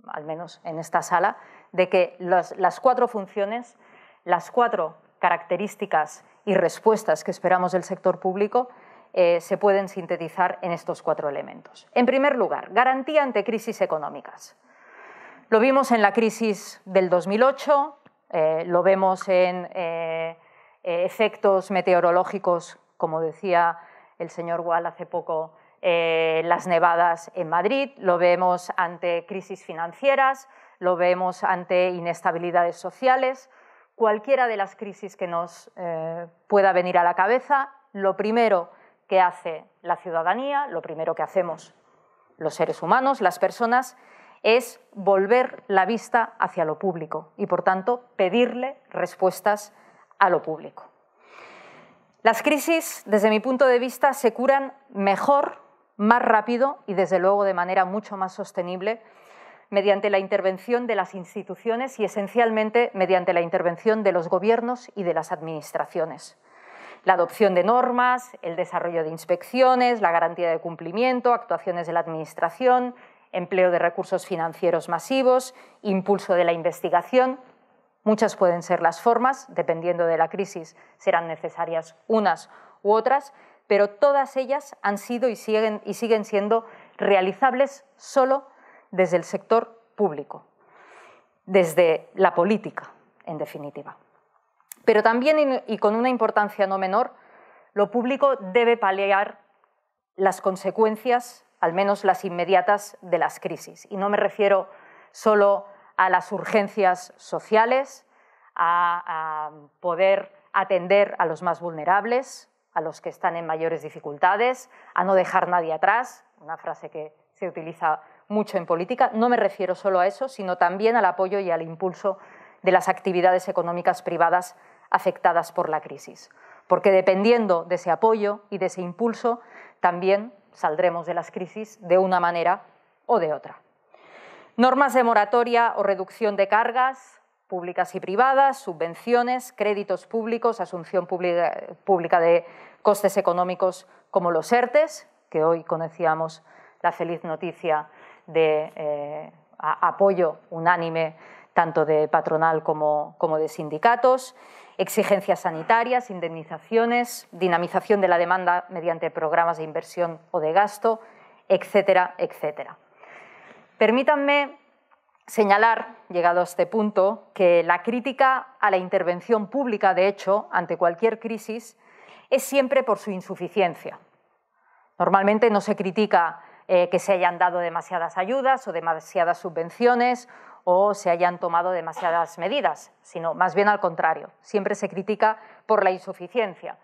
al menos en esta sala, de que las cuatro funciones, las cuatro características y respuestas que esperamos del sector público eh, se pueden sintetizar en estos cuatro elementos. En primer lugar, garantía ante crisis económicas. Lo vimos en la crisis del 2008, eh, lo vemos en eh, efectos meteorológicos, como decía el señor Wall hace poco, las nevadas en Madrid, lo vemos ante crisis financieras, lo vemos ante inestabilidades sociales, cualquiera de las crisis que nos pueda venir a la cabeza, lo primero que hace la ciudadanía? Lo primero que hacemos los seres humanos, las personas, es volver la vista hacia lo público y, por tanto, pedirle respuestas a lo público. Las crisis, desde mi punto de vista, se curan mejor, más rápido y, desde luego, de manera mucho más sostenible mediante la intervención de las instituciones y, esencialmente, mediante la intervención de los gobiernos y de las administraciones la adopción de normas, el desarrollo de inspecciones, la garantía de cumplimiento, actuaciones de la Administración, empleo de recursos financieros masivos, impulso de la investigación. Muchas pueden ser las formas, dependiendo de la crisis serán necesarias unas u otras, pero todas ellas han sido y siguen, y siguen siendo realizables solo desde el sector público, desde la política, en definitiva. Pero también, y con una importancia no menor, lo público debe paliar las consecuencias, al menos las inmediatas, de las crisis. Y no me refiero solo a las urgencias sociales, a, a poder atender a los más vulnerables, a los que están en mayores dificultades, a no dejar nadie atrás, una frase que se utiliza mucho en política. No me refiero solo a eso, sino también al apoyo y al impulso de las actividades económicas privadas afectadas por la crisis, porque dependiendo de ese apoyo y de ese impulso, también saldremos de las crisis de una manera o de otra. Normas de moratoria o reducción de cargas públicas y privadas, subvenciones, créditos públicos, asunción pública de costes económicos como los ERTES, que hoy conocíamos la feliz noticia de eh, apoyo unánime tanto de patronal como de sindicatos, exigencias sanitarias, indemnizaciones, dinamización de la demanda mediante programas de inversión o de gasto, etcétera, etcétera. Permítanme señalar, llegado a este punto, que la crítica a la intervención pública, de hecho, ante cualquier crisis, es siempre por su insuficiencia. Normalmente no se critica eh, que se hayan dado demasiadas ayudas o demasiadas subvenciones o se hayan tomado demasiadas medidas, sino más bien al contrario. Siempre se critica por la insuficiencia.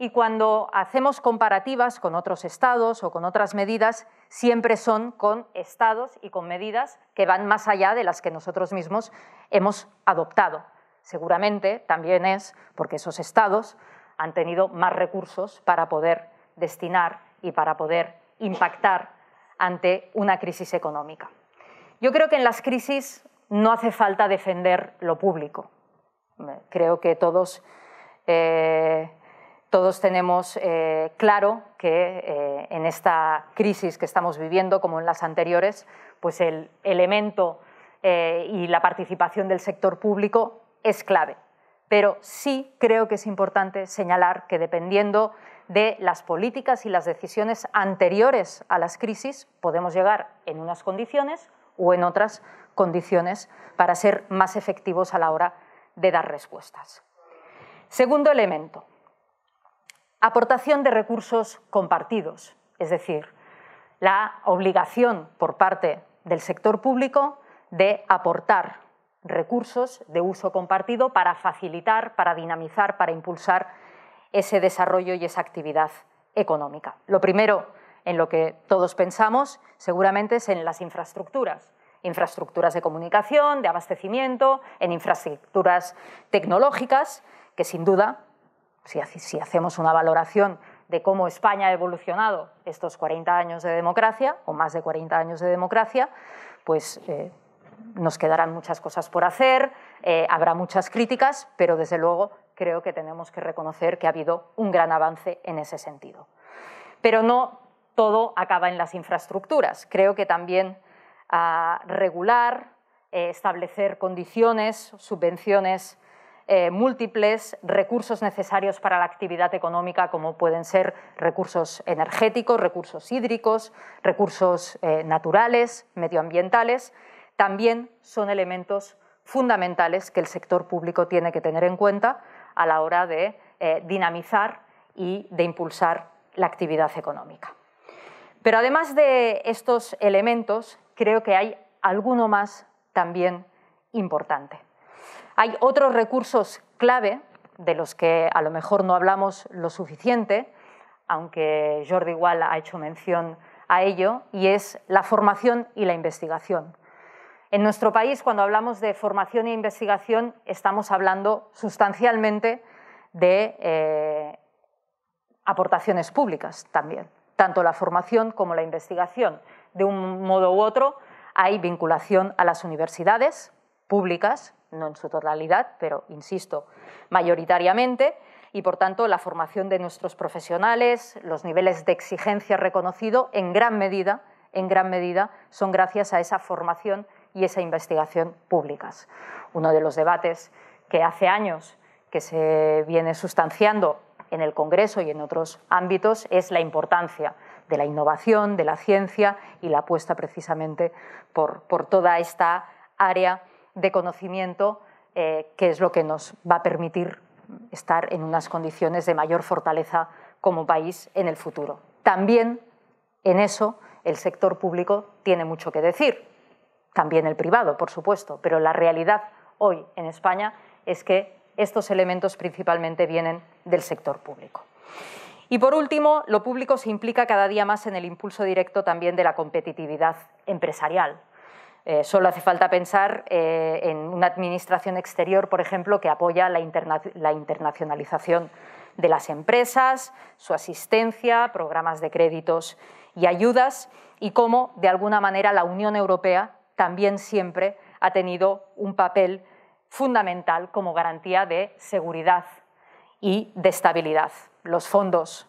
Y cuando hacemos comparativas con otros estados o con otras medidas, siempre son con estados y con medidas que van más allá de las que nosotros mismos hemos adoptado. Seguramente también es porque esos estados han tenido más recursos para poder destinar y para poder impactar ante una crisis económica. Yo creo que en las crisis no hace falta defender lo público. Creo que todos, eh, tenemos eh, claro que eh, en esta crisis que estamos viviendo, como en las anteriores, pues el elemento y la participación del sector público es clave. Pero sí creo que es importante señalar que dependiendo de las políticas y las decisiones anteriores a las crisis, podemos llegar en unas condiciones o en otras condiciones para ser más efectivos a la hora de dar respuestas. Segundo elemento, aportación de recursos compartidos, es decir, la obligación por parte del sector público de aportar recursos de uso compartido para facilitar, para dinamizar, para impulsar ese desarrollo y esa actividad económica. Lo primero en lo que todos pensamos seguramente es en las infraestructuras infraestructuras de comunicación, de abastecimiento, en infraestructuras tecnológicas, que sin duda, si, hacemos una valoración de cómo España ha evolucionado estos 40 años de democracia, o más de 40 años de democracia, pues eh, nos quedarán muchas cosas por hacer, eh, habrá muchas críticas, pero desde luego creo que tenemos que reconocer que ha habido un gran avance en ese sentido. Pero no todo acaba en las infraestructuras. Creo que también ah, regular, eh, establecer condiciones, subvenciones eh, múltiples, recursos necesarios para la actividad económica, como pueden ser recursos energéticos, recursos hídricos, recursos eh, naturales, medioambientales, también son elementos fundamentales que el sector público tiene que tener en cuenta a la hora de dinamizar y de impulsar la actividad económica. Pero además de estos elementos, creo que hay alguno más también importante. Hay otros recursos clave de los que a lo mejor no hablamos lo suficiente, aunque Jordi igual ha hecho mención a ello, y es la formación y la investigación. En nuestro país, cuando hablamos de formación e investigación, estamos hablando sustancialmente de eh, aportaciones públicas también tanto la formación como la investigación. De un modo u otro, hay vinculación a las universidades públicas, no en su totalidad, pero insisto, mayoritariamente, y por tanto la formación de nuestros profesionales, los niveles de exigencia reconocido en gran medida, en gran medida son gracias a esa formación y esa investigación públicas. Uno de los debates que hace años que se viene sustanciando en el Congreso y en otros ámbitos es la importancia de la innovación, de la ciencia y la apuesta precisamente por, por toda esta área de conocimiento eh, que es lo que nos va a permitir estar en unas condiciones de mayor fortaleza como país en el futuro. También en eso el sector público tiene mucho que decir, también el privado, por supuesto, pero la realidad hoy en España es que estos elementos principalmente vienen del sector público. Y por último, lo público se implica cada día más en el impulso directo también de la competitividad empresarial. Eh, solo hace falta pensar eh, en una administración exterior, por ejemplo, que apoya la, la internacionalización de las empresas, su asistencia, programas de créditos y ayudas, y cómo, de alguna manera, la Unión Europea también siempre ha tenido un papel fundamental como garantía de seguridad y de estabilidad. Los fondos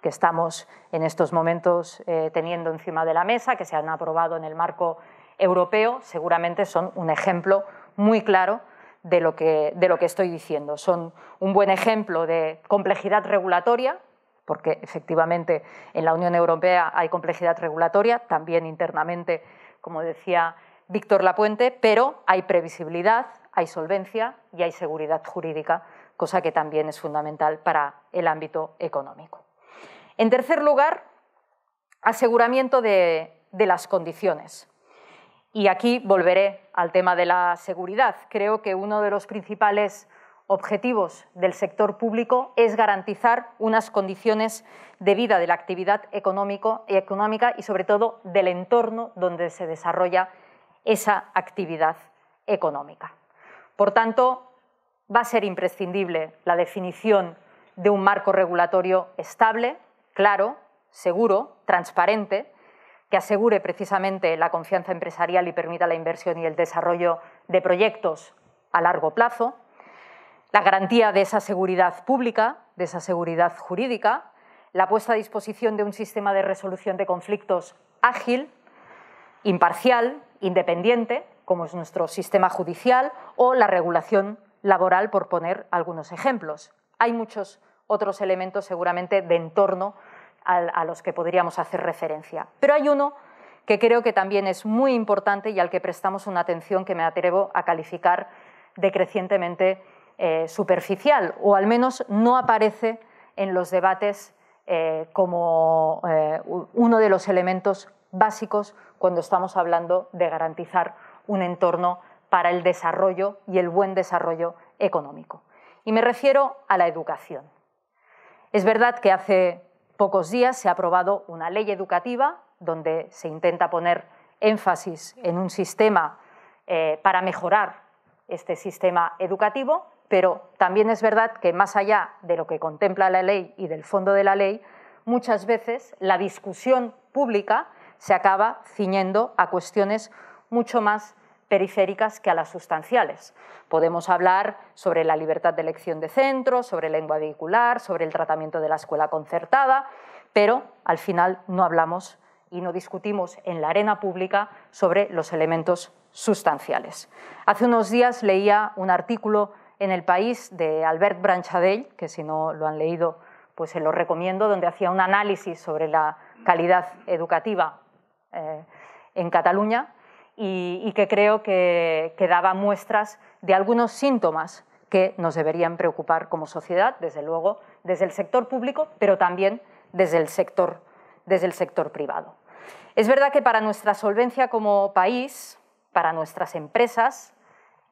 que estamos en estos momentos eh, teniendo encima de la mesa, que se han aprobado en el marco europeo, seguramente son un ejemplo muy claro de lo que, de lo que estoy diciendo. Son un buen ejemplo de complejidad regulatoria, porque efectivamente en la Unión Europea hay complejidad regulatoria, también internamente, como decía Víctor Lapuente, pero hay previsibilidad, hay solvencia y hay seguridad jurídica, cosa que también es fundamental para el ámbito económico. En tercer lugar, aseguramiento de, las condiciones. Y aquí volveré al tema de la seguridad. Creo que uno de los principales objetivos del sector público es garantizar unas condiciones de vida de la actividad económica y, sobre todo, del entorno donde se desarrolla esa actividad económica. Por tanto, va a ser imprescindible la definición de un marco regulatorio estable, claro, seguro, transparente, que asegure precisamente la confianza empresarial y permita la inversión y el desarrollo de proyectos a largo plazo, la garantía de esa seguridad pública, de esa seguridad jurídica, la puesta a disposición de un sistema de resolución de conflictos ágil, imparcial, independiente, como es nuestro sistema judicial, o la regulación laboral, por poner algunos ejemplos. Hay muchos otros elementos seguramente de entorno a, los que podríamos hacer referencia. Pero hay uno que creo que también es muy importante y al que prestamos una atención que me atrevo a calificar decrecientemente eh, superficial, o al menos no aparece en los debates eh, como eh, uno de los elementos básicos cuando estamos hablando de garantizar un entorno para el desarrollo y el buen desarrollo económico. Y me refiero a la educación. Es verdad que hace pocos días se ha aprobado una ley educativa donde se intenta poner énfasis en un sistema eh, para mejorar este sistema educativo, pero también es verdad que más allá de lo que contempla la ley y del fondo de la ley, muchas veces la discusión pública se acaba ciñendo a cuestiones mucho más periféricas que a las sustanciales. Podemos hablar sobre la libertad de elección de centro, sobre lengua vehicular, sobre el tratamiento de la escuela concertada, pero al final no hablamos y no discutimos en la arena pública sobre los elementos sustanciales. Hace unos días leía un artículo en El País de Albert Branchadell, que si no lo han leído, pues se lo recomiendo, donde hacía un análisis sobre la calidad educativa eh, en Cataluña y, que creo que, daba muestras de algunos síntomas que nos deberían preocupar como sociedad, desde luego, desde el sector público, pero también desde el sector privado. Es verdad que para nuestra solvencia como país, para nuestras empresas,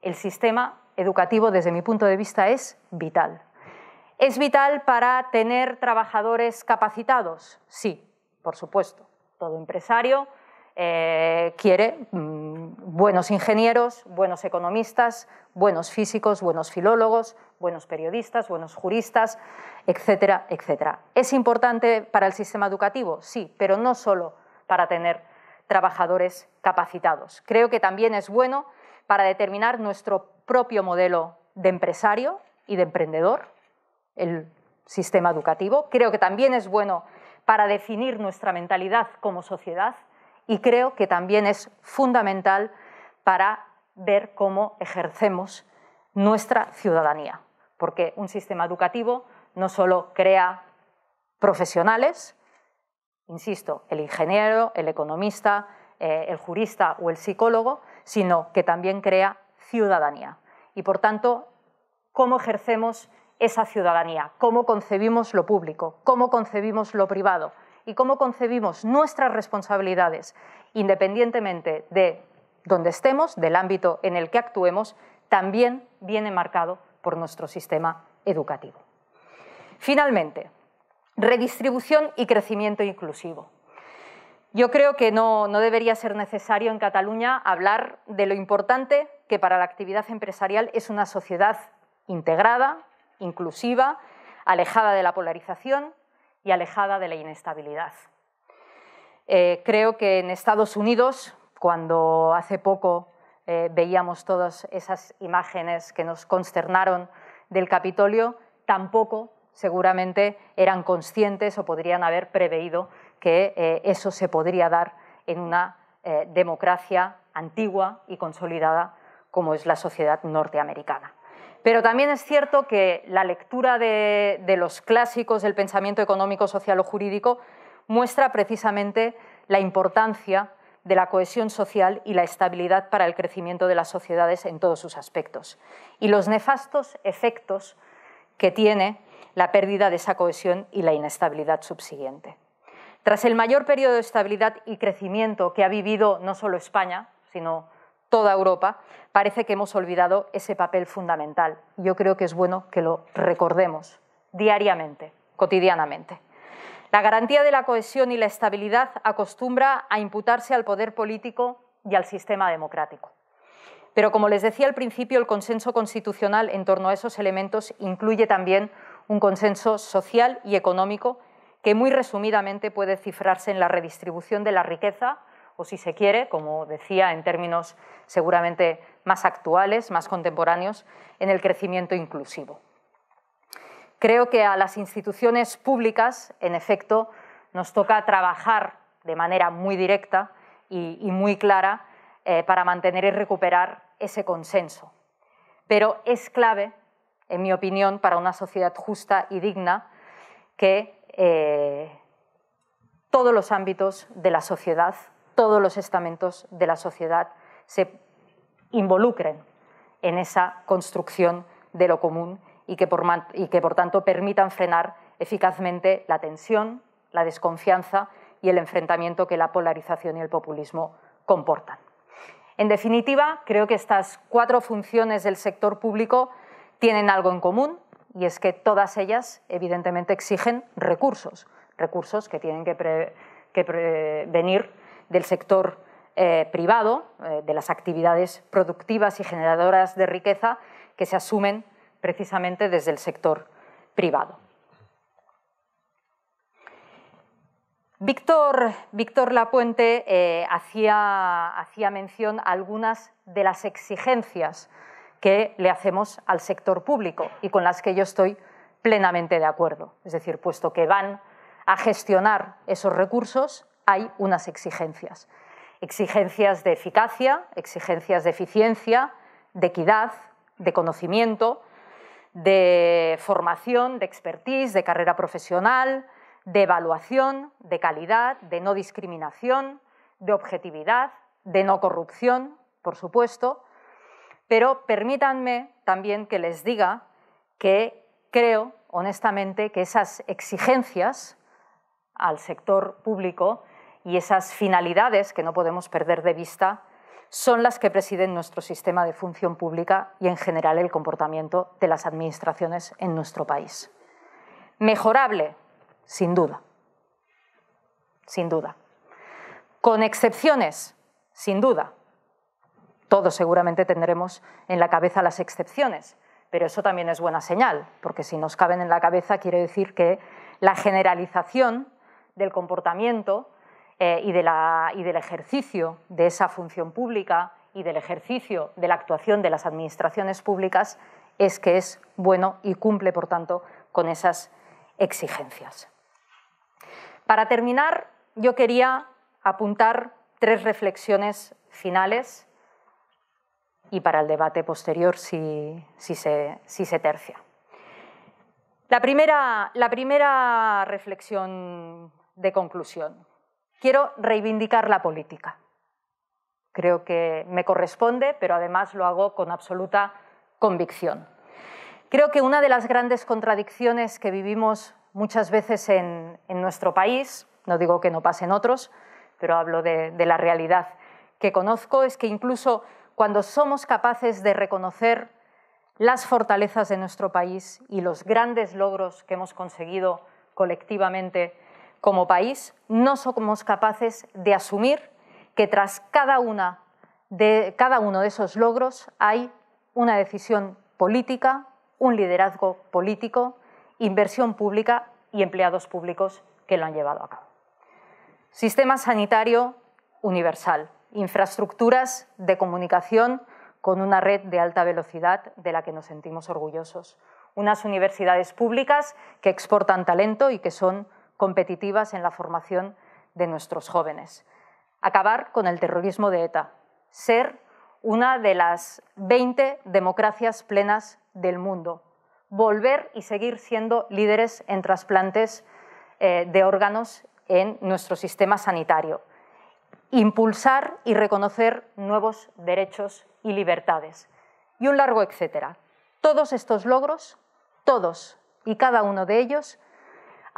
el sistema educativo, desde mi punto de vista, es vital. ¿Es vital para tener trabajadores capacitados? Sí, por supuesto. Todo empresario eh, quiere mm, buenos ingenieros, buenos economistas, buenos físicos, buenos filólogos, buenos periodistas, buenos juristas, etcétera, etcétera. ¿Es importante para el sistema educativo? Sí, pero no solo para tener trabajadores capacitados. Creo que también es bueno para determinar nuestro propio modelo de empresario y de emprendedor, el sistema educativo. Creo que también es bueno para definir nuestra mentalidad como sociedad, y creo que también es fundamental para ver cómo ejercemos nuestra ciudadanía, porque un sistema educativo no solo crea profesionales, insisto, el ingeniero, el economista, eh, el jurista o el psicólogo, sino que también crea ciudadanía. Y por tanto, cómo ejercemos esa ciudadanía, cómo concebimos lo público, cómo concebimos lo privado, y cómo concebimos nuestras responsabilidades, independientemente de donde estemos, del ámbito en el que actuemos, también viene marcado por nuestro sistema educativo. Finalmente, redistribución y crecimiento inclusivo. Yo creo que no, no, debería ser necesario en Cataluña hablar de lo importante que para la actividad empresarial es una sociedad integrada, inclusiva, alejada de la polarización, y alejada de la inestabilidad. Eh, creo que en Estados Unidos, cuando hace poco eh, veíamos todas esas imágenes que nos consternaron del Capitolio, tampoco seguramente eran conscientes o podrían haber preveído que eh, eso se podría dar en una democracia antigua y consolidada como es la sociedad norteamericana. Pero también es cierto que la lectura de, los clásicos del pensamiento económico, social o jurídico muestra precisamente la importancia de la cohesión social y la estabilidad para el crecimiento de las sociedades en todos sus aspectos y los nefastos efectos que tiene la pérdida de esa cohesión y la inestabilidad subsiguiente. Tras el mayor periodo de estabilidad y crecimiento que ha vivido no solo España, sino toda Europa, parece que hemos olvidado ese papel fundamental. Yo creo que es bueno que lo recordemos diariamente, cotidianamente. La garantía de la cohesión y la estabilidad acostumbra a imputarse al poder político y al sistema democrático. Pero como les decía al principio, el consenso constitucional en torno a esos elementos incluye también un consenso social y económico que muy resumidamente puede cifrarse en la redistribución de la riqueza o si se quiere, como decía, en términos seguramente más actuales, más contemporáneos, en el crecimiento inclusivo. Creo que a las instituciones públicas, en efecto, nos toca trabajar de manera muy directa y, muy clara eh, para mantener y recuperar ese consenso. Pero es clave, en mi opinión, para una sociedad justa y digna que eh, todos los ámbitos de la sociedad todos los estamentos de la sociedad se involucren en esa construcción de lo común y que por, y que por tanto permitan frenar eficazmente la tensión, la desconfianza y el enfrentamiento que la polarización y el populismo comportan. En definitiva, creo que estas cuatro funciones del sector público tienen algo en común y es que todas ellas evidentemente exigen recursos, recursos que tienen que, que prevenir del sector eh, privado, eh, de las actividades productivas y generadoras de riqueza que se asumen precisamente desde el sector privado. Víctor, Lapuente eh, hacía, hacía, mención a algunas de las exigencias que le hacemos al sector público y con las que yo estoy plenamente de acuerdo. Es decir, puesto que van a gestionar esos recursos, hay unas exigencias. Exigencias de eficacia, exigencias de eficiencia, de equidad, de conocimiento, de formación, de expertise, de carrera profesional, de evaluación, de calidad, de no discriminación, de objetividad, de no corrupción, por supuesto, pero permítanme también que les diga que creo, honestamente, que esas exigencias al sector público y esas finalidades que no podemos perder de vista son las que presiden nuestro sistema de función pública y en general el comportamiento de las administraciones en nuestro país. Mejorable, sin duda, sin duda. Con excepciones, sin duda. Todos seguramente tendremos en la cabeza las excepciones, pero eso también es buena señal, porque si nos caben en la cabeza quiere decir que la generalización del comportamiento eh, y, del ejercicio de esa función pública y del ejercicio de la actuación de las administraciones públicas es que es bueno y cumple, por tanto, con esas exigencias. Para terminar, yo quería apuntar tres reflexiones finales y para el debate posterior si, se, tercia. la primera reflexión de conclusión. Quiero reivindicar la política. Creo que me corresponde, pero además lo hago con absoluta convicción. Creo que una de las grandes contradicciones que vivimos muchas veces en, nuestro país, no digo que no pasen otros, pero hablo de la realidad que conozco, es que incluso cuando somos capaces de reconocer las fortalezas de nuestro país y los grandes logros que hemos conseguido colectivamente, como país, no somos capaces de asumir que tras cada, uno de esos logros hay una decisión política, un liderazgo político, inversión pública y empleados públicos que lo han llevado a cabo. Sistema sanitario universal, infraestructuras de comunicación con una red de alta velocidad de la que nos sentimos orgullosos, unas universidades públicas que exportan talento y que son competitivas en la formación de nuestros jóvenes. Acabar con el terrorismo de ETA. Ser una de las 20 democracias plenas del mundo. Volver y seguir siendo líderes en trasplantes eh, de órganos en nuestro sistema sanitario. Impulsar y reconocer nuevos derechos y libertades. Y un largo etcétera. Todos estos logros, todos y cada uno de ellos,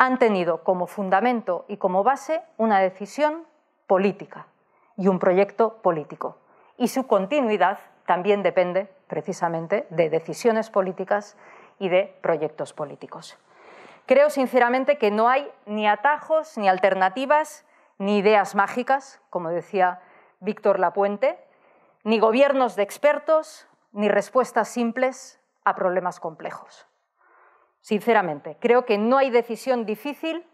han tenido como fundamento y como base una decisión política y un proyecto político. Y su continuidad también depende precisamente de decisiones políticas y de proyectos políticos. Creo sinceramente que no hay ni atajos, ni alternativas, ni ideas mágicas, como decía Víctor Lapuente, ni gobiernos de expertos, ni respuestas simples a problemas complejos sinceramente. Creo que no hay decisión difícil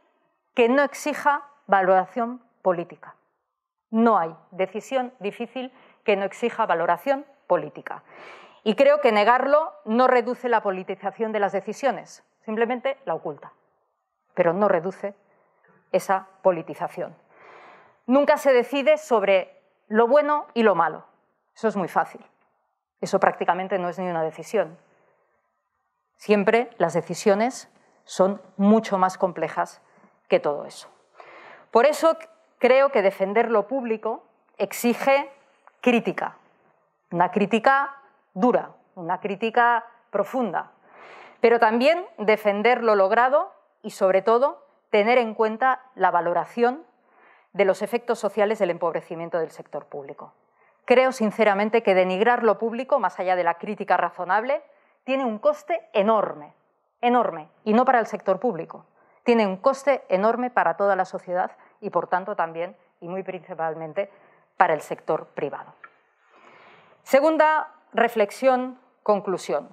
que no exija valoración política. No hay decisión difícil que no exija valoración política. Y creo que negarlo no reduce la politización de las decisiones, simplemente la oculta, pero no reduce esa politización. Nunca se decide sobre lo bueno y lo malo. Eso es muy fácil. Eso prácticamente no es ni una decisión, Siempre las decisiones son mucho más complejas que todo eso. Por eso creo que defender lo público exige crítica, una crítica dura, una crítica profunda, pero también defender lo logrado y sobre todo tener en cuenta la valoración de los efectos sociales del empobrecimiento del sector público. Creo sinceramente que denigrar lo público, más allá de la crítica razonable, tiene un coste enorme, enorme, y no para el sector público. Tiene un coste enorme para toda la sociedad y, por tanto, también y muy principalmente para el sector privado. Segunda reflexión, conclusión.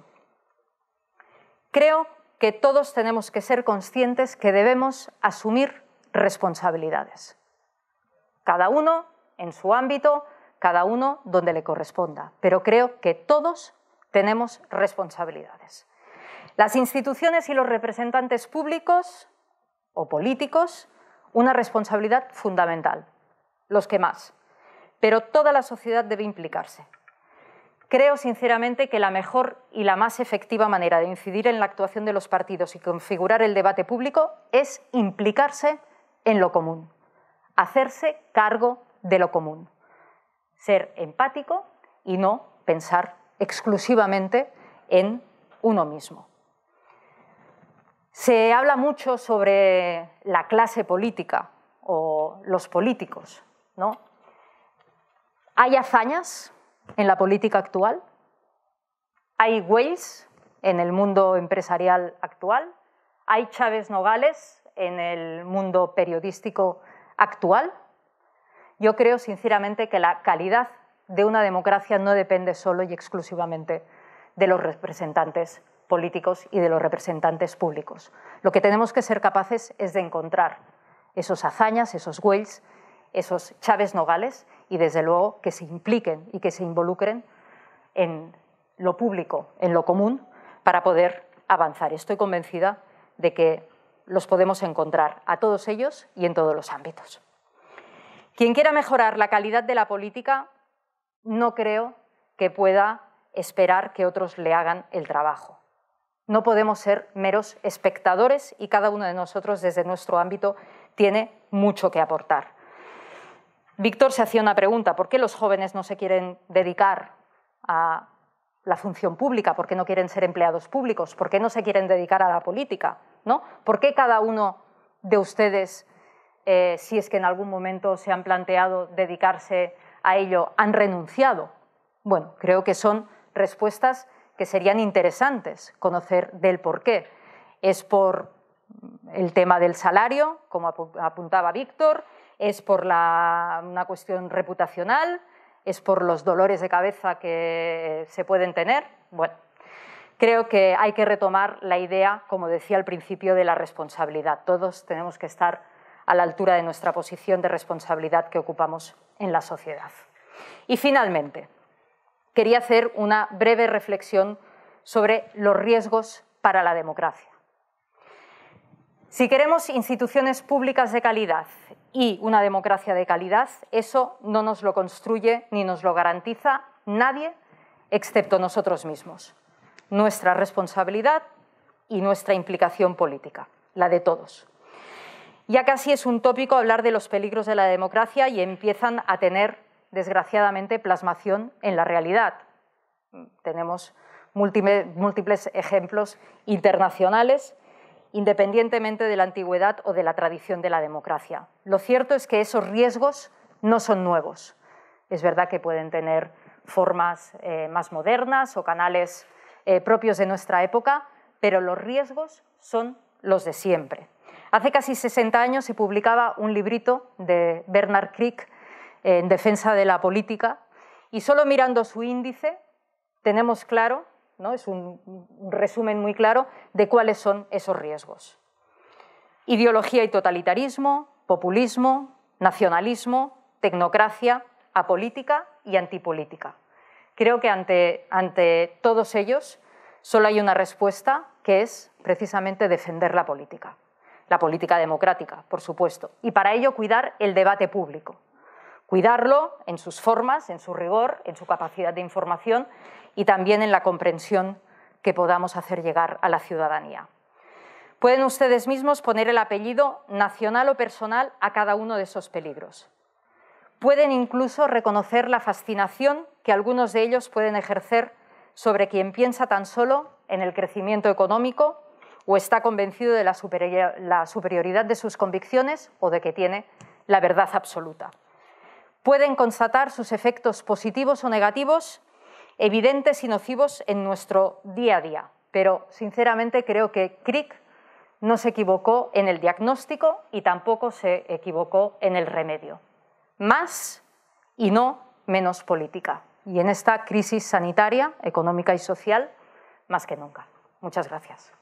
Creo que todos tenemos que ser conscientes que debemos asumir responsabilidades. Cada uno en su ámbito, cada uno donde le corresponda. Pero creo que todos tenemos responsabilidades. Las instituciones y los representantes públicos o políticos, una responsabilidad fundamental, los que más. Pero toda la sociedad debe implicarse. Creo sinceramente que la mejor y la más efectiva manera de incidir en la actuación de los partidos y configurar el debate público es implicarse en lo común, hacerse cargo de lo común, ser empático y no pensar exclusivamente en uno mismo. Se habla mucho sobre la clase política o los políticos. ¿no? ¿Hay hazañas en la política actual? ¿Hay Wales en el mundo empresarial actual? ¿Hay Chávez Nogales en el mundo periodístico actual? Yo creo sinceramente que la calidad de una democracia no depende solo y exclusivamente de los representantes políticos y de los representantes públicos. Lo que tenemos que ser capaces es de encontrar esos hazañas, esos Wales, esos Chávez Nogales y desde luego que se impliquen y que se involucren en lo público, en lo común, para poder avanzar. Estoy convencida de que los podemos encontrar a todos ellos y en todos los ámbitos. Quien quiera mejorar la calidad de la política no creo que pueda esperar que otros le hagan el trabajo. No podemos ser meros espectadores y cada uno de nosotros desde nuestro ámbito tiene mucho que aportar. Víctor se hacía una pregunta, ¿por qué los jóvenes no se quieren dedicar a la función pública? ¿Por qué no quieren ser empleados públicos? ¿Por qué no se quieren dedicar a la política? ¿Por qué cada uno de ustedes, eh, si es que en algún momento se han planteado dedicarse a ello han renunciado? Bueno, creo que son respuestas que serían interesantes conocer del por qué. Es por el tema del salario, como apuntaba Víctor, es por una cuestión reputacional, es por los dolores de cabeza que se pueden tener. Bueno, creo que hay que retomar la idea, como decía al principio, de la responsabilidad. Todos tenemos que estar a la altura de nuestra posición de responsabilidad que ocupamos en la sociedad. Y finalmente, quería hacer una breve reflexión sobre los riesgos para la democracia. Si queremos instituciones públicas de calidad y una democracia de calidad, eso no nos lo construye ni nos lo garantiza nadie excepto nosotros mismos. Nuestra responsabilidad y nuestra implicación política, la de todos. Ya casi es un tópico hablar de los peligros de la democracia y empiezan a tener, desgraciadamente, plasmación en la realidad. Tenemos múltiples ejemplos internacionales, independientemente de la antigüedad o de la tradición de la democracia. Lo cierto es que esos riesgos no son nuevos. Es verdad que pueden tener formas eh, más modernas o canales eh, propios de nuestra época, pero los riesgos son los de siempre. Hace casi 60 años se publicaba un librito de Bernard Crick eh, en defensa de la política y solo mirando su índice tenemos claro, ¿no? es un, resumen muy claro, de cuáles son esos riesgos. Ideología y totalitarismo, populismo, nacionalismo, tecnocracia, apolítica y antipolítica. Creo que ante todos ellos solo hay una respuesta que es precisamente defender la política la política democrática, por supuesto, y para ello cuidar el debate público, cuidarlo en sus formas, en su rigor, en su capacidad de información y también en la comprensión que podamos hacer llegar a la ciudadanía. Pueden ustedes mismos poner el apellido nacional o personal a cada uno de esos peligros. Pueden incluso reconocer la fascinación que algunos de ellos pueden ejercer sobre quien piensa tan solo en el crecimiento económico o está convencido de la, superioridad de sus convicciones o de que tiene la verdad absoluta. Pueden constatar sus efectos positivos o negativos, evidentes y nocivos en nuestro día a día, pero sinceramente creo que Crick no se equivocó en el diagnóstico y tampoco se equivocó en el remedio. Más y no menos política. Y en esta crisis sanitaria, económica y social, más que nunca. Muchas gracias.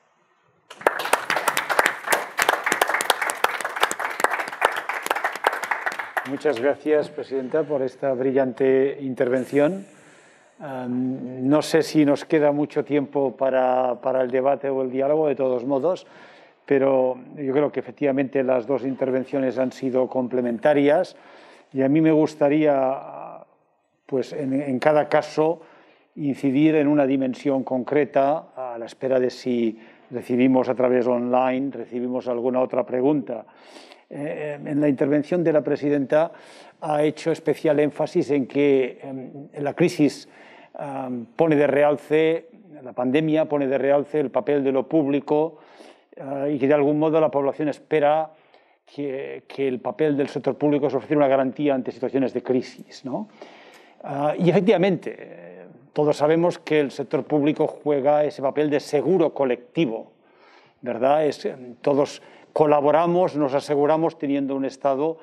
Muchas gracias, Presidenta, por esta brillante intervención. Em, no sé si nos queda mucho tiempo para, para, el debate o el diálogo, de todos modos, pero yo creo que efectivamente las dos intervenciones han sido complementarias y a mí me gustaría, pues en, en cada caso, incidir en una dimensión concreta a la espera de si recibimos a través online, recibimos alguna otra pregunta. Eh, en la intervención de la presidenta ha hecho especial énfasis en que em, la crisis pone de realce, la pandemia pone de realce el papel de lo público eh, y que de algún modo la población espera que, el papel del sector público es ofrecer una garantía ante situaciones de crisis. ¿no? Ah, y efectivamente, eh, todos sabemos que el sector público juega ese papel de seguro colectivo, ¿verdad? Es, em, todos colaboramos, nos aseguramos teniendo un Estado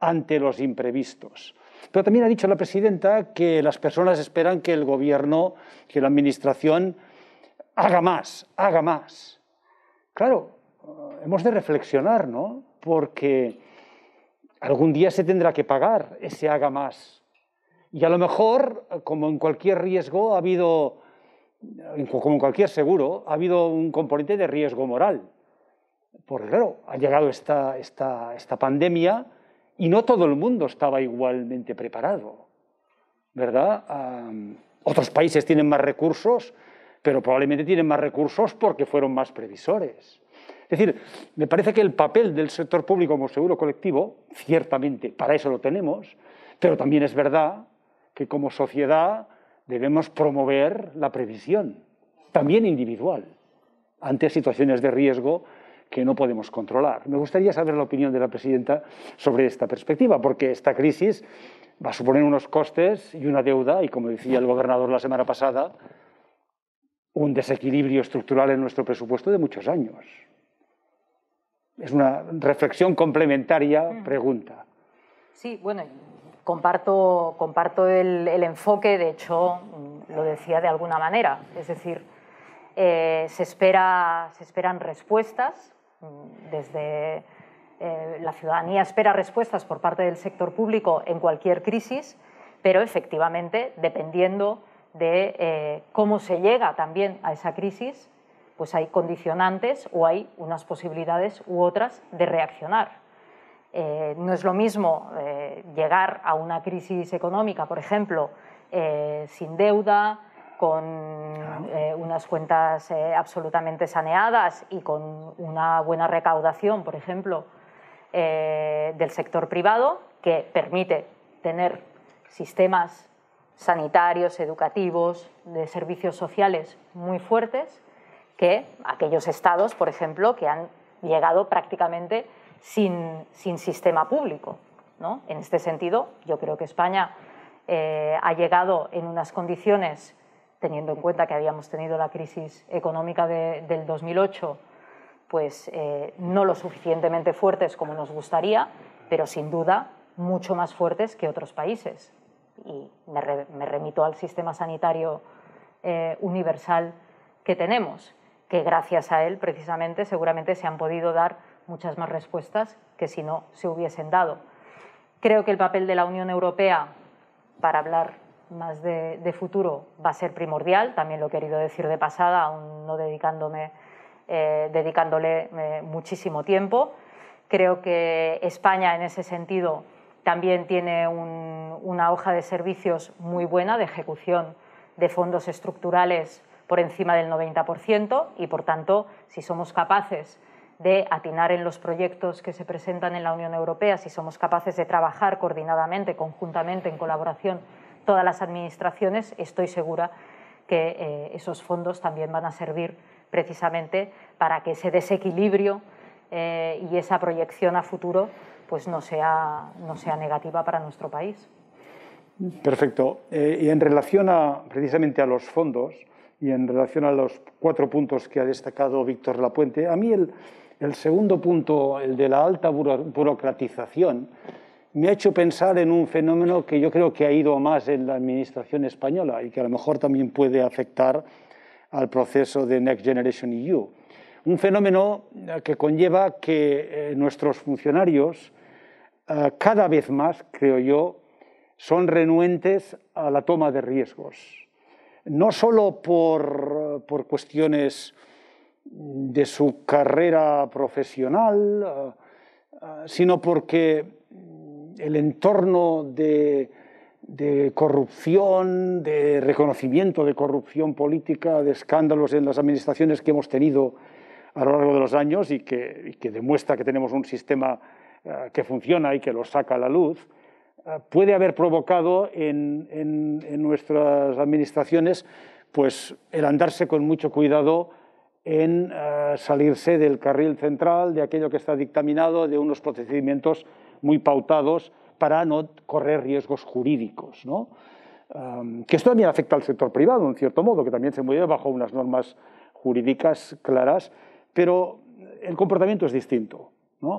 ante los imprevistos. Pero también ha dicho la presidenta que las personas esperan que el gobierno, que la administración haga más, haga más. Claro, hemos de reflexionar, ¿no? Porque algún día se tendrá que pagar ese haga más. Y a lo mejor, como en cualquier riesgo, ha habido, como en cualquier seguro, ha habido un componente de riesgo moral porque claro, ha llegado esta, pandemia y no todo el mundo estaba igualmente preparado, ¿verdad? otros países tienen más recursos, pero probablemente tienen más recursos porque fueron más previsores. Es decir, me parece que el papel del sector público como seguro colectivo, ciertamente para eso lo tenemos, pero también es verdad que como sociedad debemos promover la previsión, también individual, ante situaciones de riesgo que no podemos controlar. Me gustaría saber la opinión de la presidenta sobre esta perspectiva, porque esta crisis va a suponer unos costes y una deuda, y como decía el gobernador la semana pasada, un desequilibrio estructural en nuestro presupuesto de muchos años. Es una reflexión complementaria, mm. pregunta. Sí, bueno, comparto, comparto el, enfoque, de hecho, lo decía de alguna manera, es decir, eh, espera, se esperan respuestas desde eh, la ciudadanía espera respuestas por parte del sector público en cualquier crisis, pero efectivamente, dependiendo de eh, cómo se llega también a esa crisis, pues hay condicionantes o hay unas posibilidades u otras de reaccionar. Eh, no es lo mismo llegar a una crisis económica, por ejemplo, sin deuda, con eh, unas cuentas eh, absolutamente saneadas y con una buena recaudación, por ejemplo, eh, del sector privado, que permite tener sistemas sanitarios, educativos, de servicios sociales muy fuertes, que aquellos estados, por ejemplo, que han llegado prácticamente sin, sin sistema público. ¿no? En este sentido, yo creo que España ha llegado en unas condiciones teniendo en cuenta que habíamos tenido la crisis económica del 2008, pues eh, no lo suficientemente fuertes como nos gustaría, pero sin duda mucho más fuertes que otros países. Y me, remito al sistema sanitario eh, universal que tenemos, que gracias a él precisamente seguramente se han podido dar muchas más respuestas que si no se hubiesen dado. Creo que el papel de la Unión Europea, para hablar más de, futuro va a ser primordial, también lo he querido decir de pasada, aún no dedicándome, eh, dedicándole eh, muchísimo tiempo. Creo que España en ese sentido también tiene una hoja de servicios muy buena de ejecución de fondos estructurales por encima del 90% y, por tanto, si somos capaces de atinar en los proyectos que se presentan en la Unión Europea, si somos capaces de trabajar coordinadamente, conjuntamente, en colaboración todas las administraciones, estoy segura que eh, esos fondos también van a servir precisamente para que ese desequilibrio eh, y esa proyección a futuro pues no sea, no sea negativa para nuestro país. Perfecto. Eh, y en relación a, precisamente a los fondos y en relación a los cuatro puntos que ha destacado Víctor Lapuente, a mí el, segundo punto, el de la alta burocratización, me ha hecho pensar en un fenómeno que yo creo que ha ido más en la administración española y que a lo mejor también puede afectar al proceso de Next Generation EU. Un fenómeno eh, que conlleva que eh, nuestros funcionarios eh, cada vez más, creo yo, son renuentes a la toma de riesgos. No solo por, por cuestiones de su carrera profesional, sino porque el entorno de, corrupción, de reconocimiento de corrupción política, de escándalos en las administraciones que hemos tenido a lo largo de los años y que, demuestra que tenemos un sistema eh, que funciona y que lo saca a la luz, eh, puede haber provocado en, nuestras administraciones pues, el andarse con mucho cuidado en eh, salirse del carril central, de aquello que está dictaminado, de unos procedimientos muy pautados para no correr riesgos jurídicos. ¿no? que esto también afecta al sector privado, en cierto modo, que también se mueve bajo unas normas jurídicas claras, pero el comportamiento es distinto.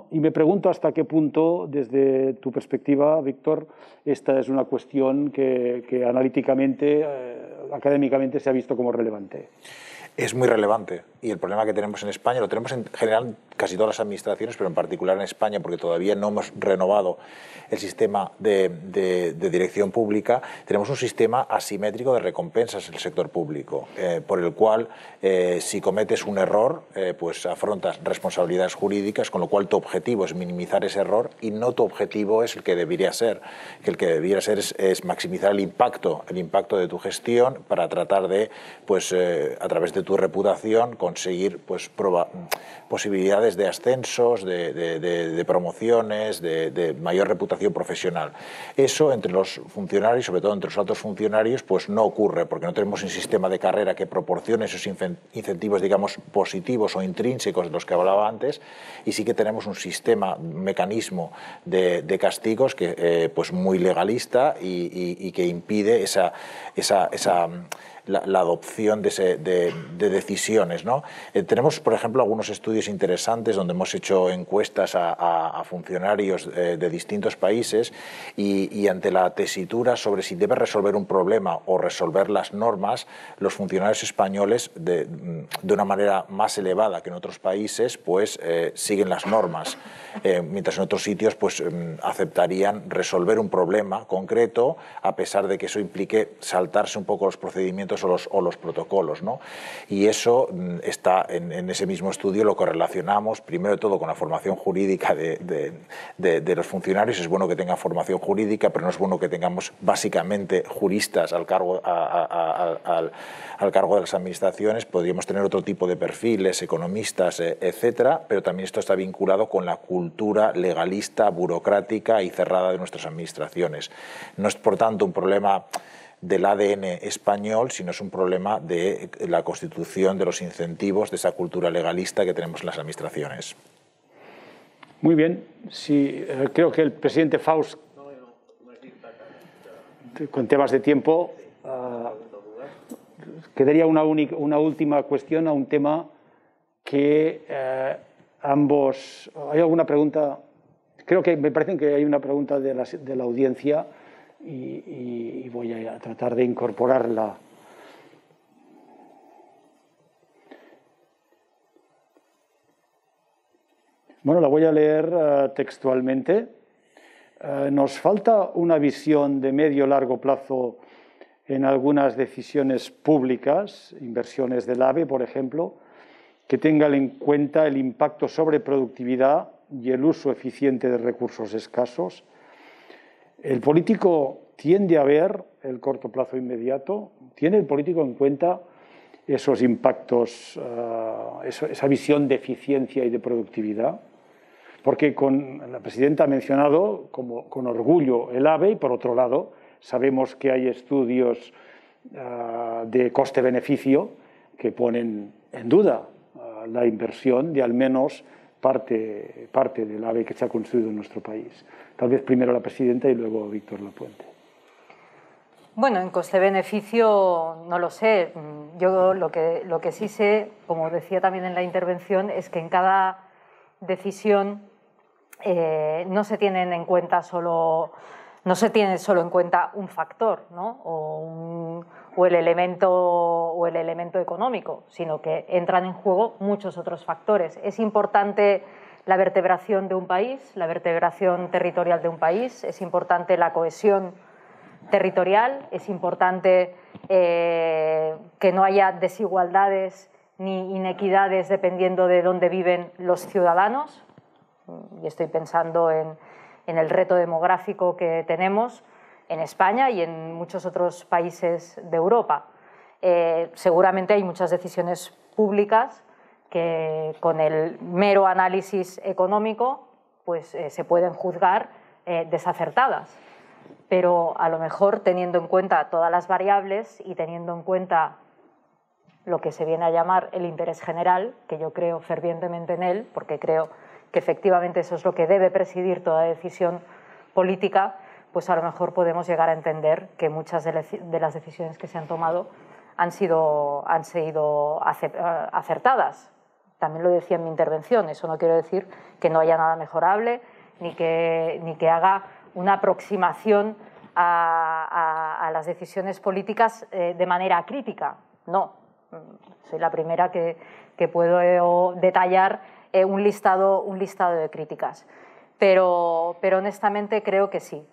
Y me pregunto hasta qué punto, desde tu perspectiva, Víctor, esta es una cuestión que, analíticamente, eh, académicamente, se ha visto como relevante. Es muy relevante y el problema que tenemos en España, lo tenemos en general casi todas las administraciones, pero en particular en España, porque todavía no hemos renovado el sistema de, dirección pública, tenemos un sistema asimétrico de recompensas en el sector público, eh, por el cual eh, si cometes un error, eh, pues afrontas responsabilidades jurídicas, con lo cual tu objetivo es minimizar ese error y no tu objetivo es el que debería ser, que el que debería ser es, maximizar el impacto, el impacto de tu gestión para tratar de, pues a través de tu reputación, con conseguir pues, posibilidades de ascensos, de, promociones, de, mayor reputación profesional. Eso entre los funcionarios, sobre todo entre los altos funcionarios, pues no ocurre, porque no tenemos un sistema de carrera que proporcione esos incentivos, digamos, positivos o intrínsecos de los que hablaba antes, y sí que tenemos un sistema, un mecanismo de, castigos que, eh, pues muy legalista y, y que impide esa, esa, esa la, adopción de, decisiones. ¿no? Eh, tenemos, por ejemplo, algunos estudios interesantes donde hemos hecho encuestas a, funcionarios eh, de distintos países y, ante la tesitura sobre si debe resolver un problema o resolver las normas, los funcionarios españoles, de, mm, una manera más elevada que en otros países, pues eh, siguen las normas, mientras en otros sitios pues, mm, aceptarían resolver un problema concreto, a pesar de que eso implique saltarse un poco los procedimientos o los, protocolos. ¿no? Y eso mm, está en, ese mismo estudio, lo correlacionamos primero de todo con la formación jurídica de, los funcionarios. Es bueno que tengan formación jurídica, pero no es bueno que tengamos básicamente juristas al cargo, al, cargo de las administraciones. Podríamos tener otro tipo de perfiles, economistas, e, etcétera, pero también esto está vinculado con la cultura legalista, burocrática y cerrada de nuestras administraciones. No es, por tanto, un problema del ADN español, sino es un problema de eh, la constitución de los incentivos de esa cultura legalista que tenemos en las administraciones. Muy bien, sí, eh, creo que el presidente Faust, con temas de tiempo, ah, quedaría una, única, una, última cuestión a un tema que eh, ambos... ¿Hay alguna pregunta? Creo que me parece que hay una pregunta de la, de la audiencia y, voy a tratar de incorporarla. Bueno, la voy a leer eh, textualmente. Eh, nos falta una visión de medio-largo plazo en algunas decisiones públicas, inversiones del AVE, por ejemplo, que tengan en cuenta el impacto sobre productividad y el uso eficiente de recursos escasos, el político tiende a ver el corto plazo inmediato, tiene el político en cuenta esos impactos, eh, esa visión de eficiencia y de productividad, porque la presidenta ha mencionado como, con orgullo el AVE y por otro lado sabemos que hay estudios eh, de coste-beneficio que ponen en duda eh, la inversión de al menos parte, parte del AVE que se ha construido en nuestro país. Tal vez primero la presidenta y luego Víctor Lapuente. Bueno, en coste-beneficio no lo sé. Yo lo que, lo que sí sé, como decía también en la intervención, es que en cada decisión eh, no se tienen en cuenta solo no se tiene solo en cuenta un factor ¿no? o un, o el elemento, o el elemento económico, sino que entran en juego muchos otros factores. Es importante la vertebración de un país, la vertebración territorial de un país, es importante la cohesión territorial, es importante eh, que no haya desigualdades ni inequidades dependiendo de dónde viven los ciudadanos, y estoy pensando en el reto demográfico que tenemos, en España y en muchos otros países de Europa. Eh, seguramente hay muchas decisiones públicas que con el mero análisis económico pues, eh, se pueden juzgar eh, desacertadas. Pero a lo mejor teniendo en cuenta todas las variables y teniendo en cuenta lo que se viene a llamar el interés general, que yo creo fervientemente en él, porque creo que efectivamente eso es lo que debe presidir toda decisión política, pues a lo mejor podemos llegar a entender que muchas de las decisiones que se han tomado han sido, han sido eh, acertadas. También lo decía en mi intervención, eso no quiero decir que no haya nada mejorable ni que, ni que haga una aproximación a, las decisiones políticas eh, de manera crítica. No, soy la primera que, puedo detallar eh, un, listado, un listado de críticas. pero honestamente creo que sí,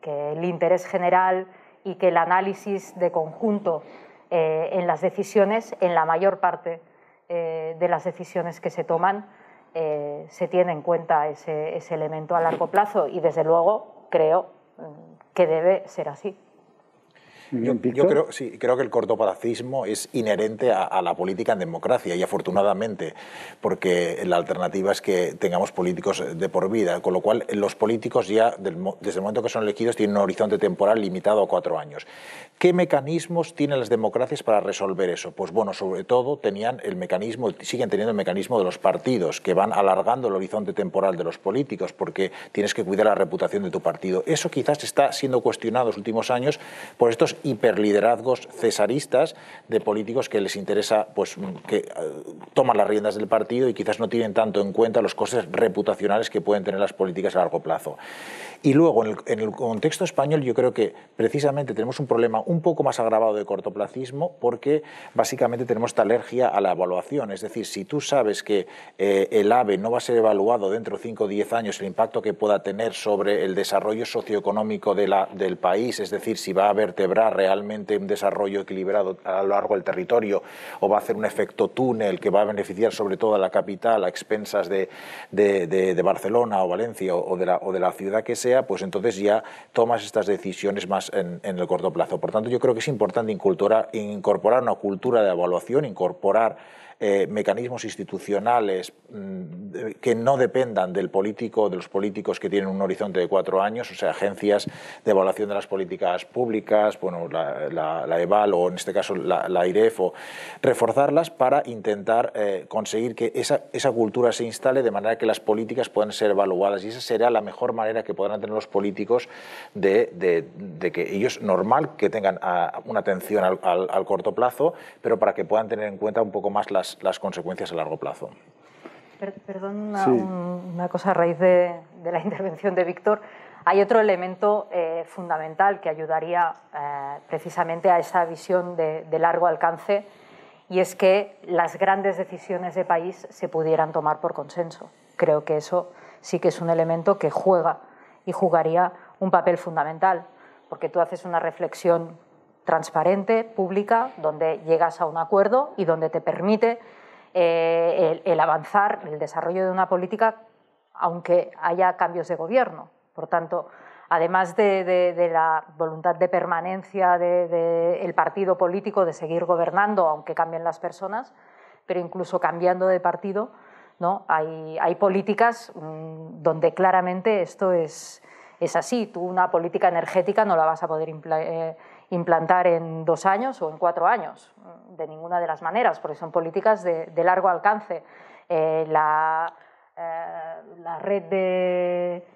que, el interés general y que el análisis de conjunto eh, en las decisiones, en la mayor parte eh, de las decisiones que se toman, eh, se tiene en cuenta ese elemento a largo plazo y, desde luego, creo mm, que debe ser así. Yo, creo, sí, creo que el cortoparacismo es inherente a, la política en democracia y afortunadamente, porque la alternativa es que tengamos políticos de por vida, con lo cual los políticos ya desde el momento que son elegidos tienen un horizonte temporal limitado a cuatro años. ¿Qué mecanismos tienen las democracias para resolver eso? Pues bueno, sobre todo tenían el mecanismo, siguen teniendo el mecanismo de los partidos, que van alargando el horizonte temporal de los políticos, porque tienes que cuidar la reputación de tu partido. Eso quizás está siendo cuestionado en los últimos años por estos hiperliderazgos cesaristas de políticos que les interesa, pues, que eh, toman las riendas del partido y quizás no tienen tanto en cuenta los costes reputacionales que pueden tener las políticas a largo plazo. Y luego, en el, contexto español, yo creo que precisamente tenemos un problema un poco más agravado de cortoplacismo porque básicamente tenemos esta alergia a la evaluación. Es decir, si tú sabes que eh, el AVE no va a ser evaluado dentro de 5 o 10 años, el impacto que pueda tener sobre el desarrollo socioeconómico de la, del país, es decir, si va a vertebrar realmente un desarrollo equilibrado a lo largo del territorio o va a hacer un efecto túnel que va a beneficiar sobre todo a la capital a expensas de, de, Barcelona o Valencia o, de la, o de la ciudad que sea, pues entonces ya tomas estas decisiones más en, el corto plazo. Por tanto, yo creo que es importante incorporar una cultura de evaluación, incorporar eh, mecanismos institucionales mm, que no dependan del político, de los políticos que tienen un horizonte de cuatro años, o sea, agencias de evaluación de las políticas públicas, bueno, la, EVAL o en este caso la, la, reforzarlas para intentar eh, conseguir que esa, esa cultura se instale de manera que las políticas puedan ser evaluadas y esa será la mejor manera que podrán tener los políticos de, de, que ellos normal que tengan ah, una atención al corto plazo, pero para que puedan tener en cuenta un poco más las las, consecuencias a largo plazo. perdón, una, cosa a raíz de, la intervención de Víctor. Hay otro elemento eh, fundamental que ayudaría eh, precisamente a esa visión de, largo alcance y es que las grandes decisiones de país se pudieran tomar por consenso. Creo que eso sí que es un elemento que juega y jugaría un papel fundamental, porque tú haces una reflexión transparente, pública, donde llegas a un acuerdo y donde te permite eh, el, avanzar el desarrollo de una política aunque haya cambios de gobierno. Por tanto, además de, la voluntad de permanencia del partido político de seguir gobernando aunque cambien las personas, pero incluso cambiando de partido, ¿no? hay, políticas mm, donde claramente esto es, es así. Tú una política energética no la vas a poder implementar eh, implantar en dos años o en cuatro años, de ninguna de las maneras, porque son políticas de, largo alcance. Eh, eh, la, red de,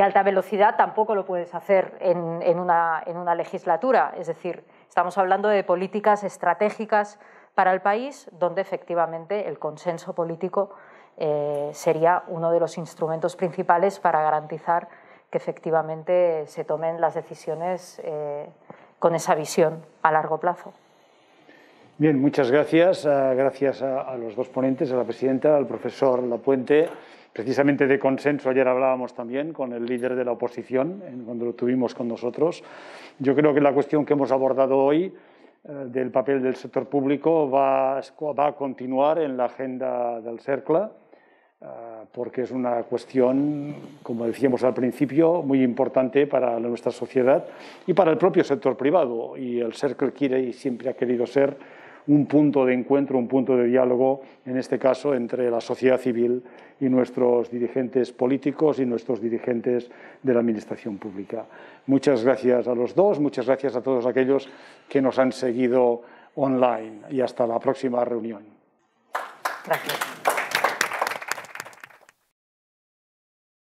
alta velocidad tampoco lo puedes hacer en, una, legislatura, es decir, estamos hablando de políticas estratégicas para el país, donde efectivamente el consenso político eh, sería uno de los instrumentos principales para garantizar que efectivamente se tomen las decisiones con esa visión a largo plazo. Bien, muchas gracias. Ah, gracias a, los dos ponentes, a la presidenta, al profesor Lapuente. Precisamente de consenso, ayer hablábamos también con el líder de la oposición, cuando lo tuvimos con nosotros. Yo creo que la cuestión que hemos abordado hoy eh, del papel del sector público va a continuar en la agenda del CERCLA Ah, porque es una cuestión, como decíamos al principio, muy importante para nuestra sociedad y para el propio sector privado. Y el CERCLE quiere y siempre ha querido ser un punto de encuentro, un punto de diálogo, en este caso, entre la sociedad civil y nuestros dirigentes políticos y nuestros dirigentes de la Administración Pública. Muchas gracias a los dos, muchas gracias a todos aquellos que nos han seguido online y hasta la próxima reunión. Gracias.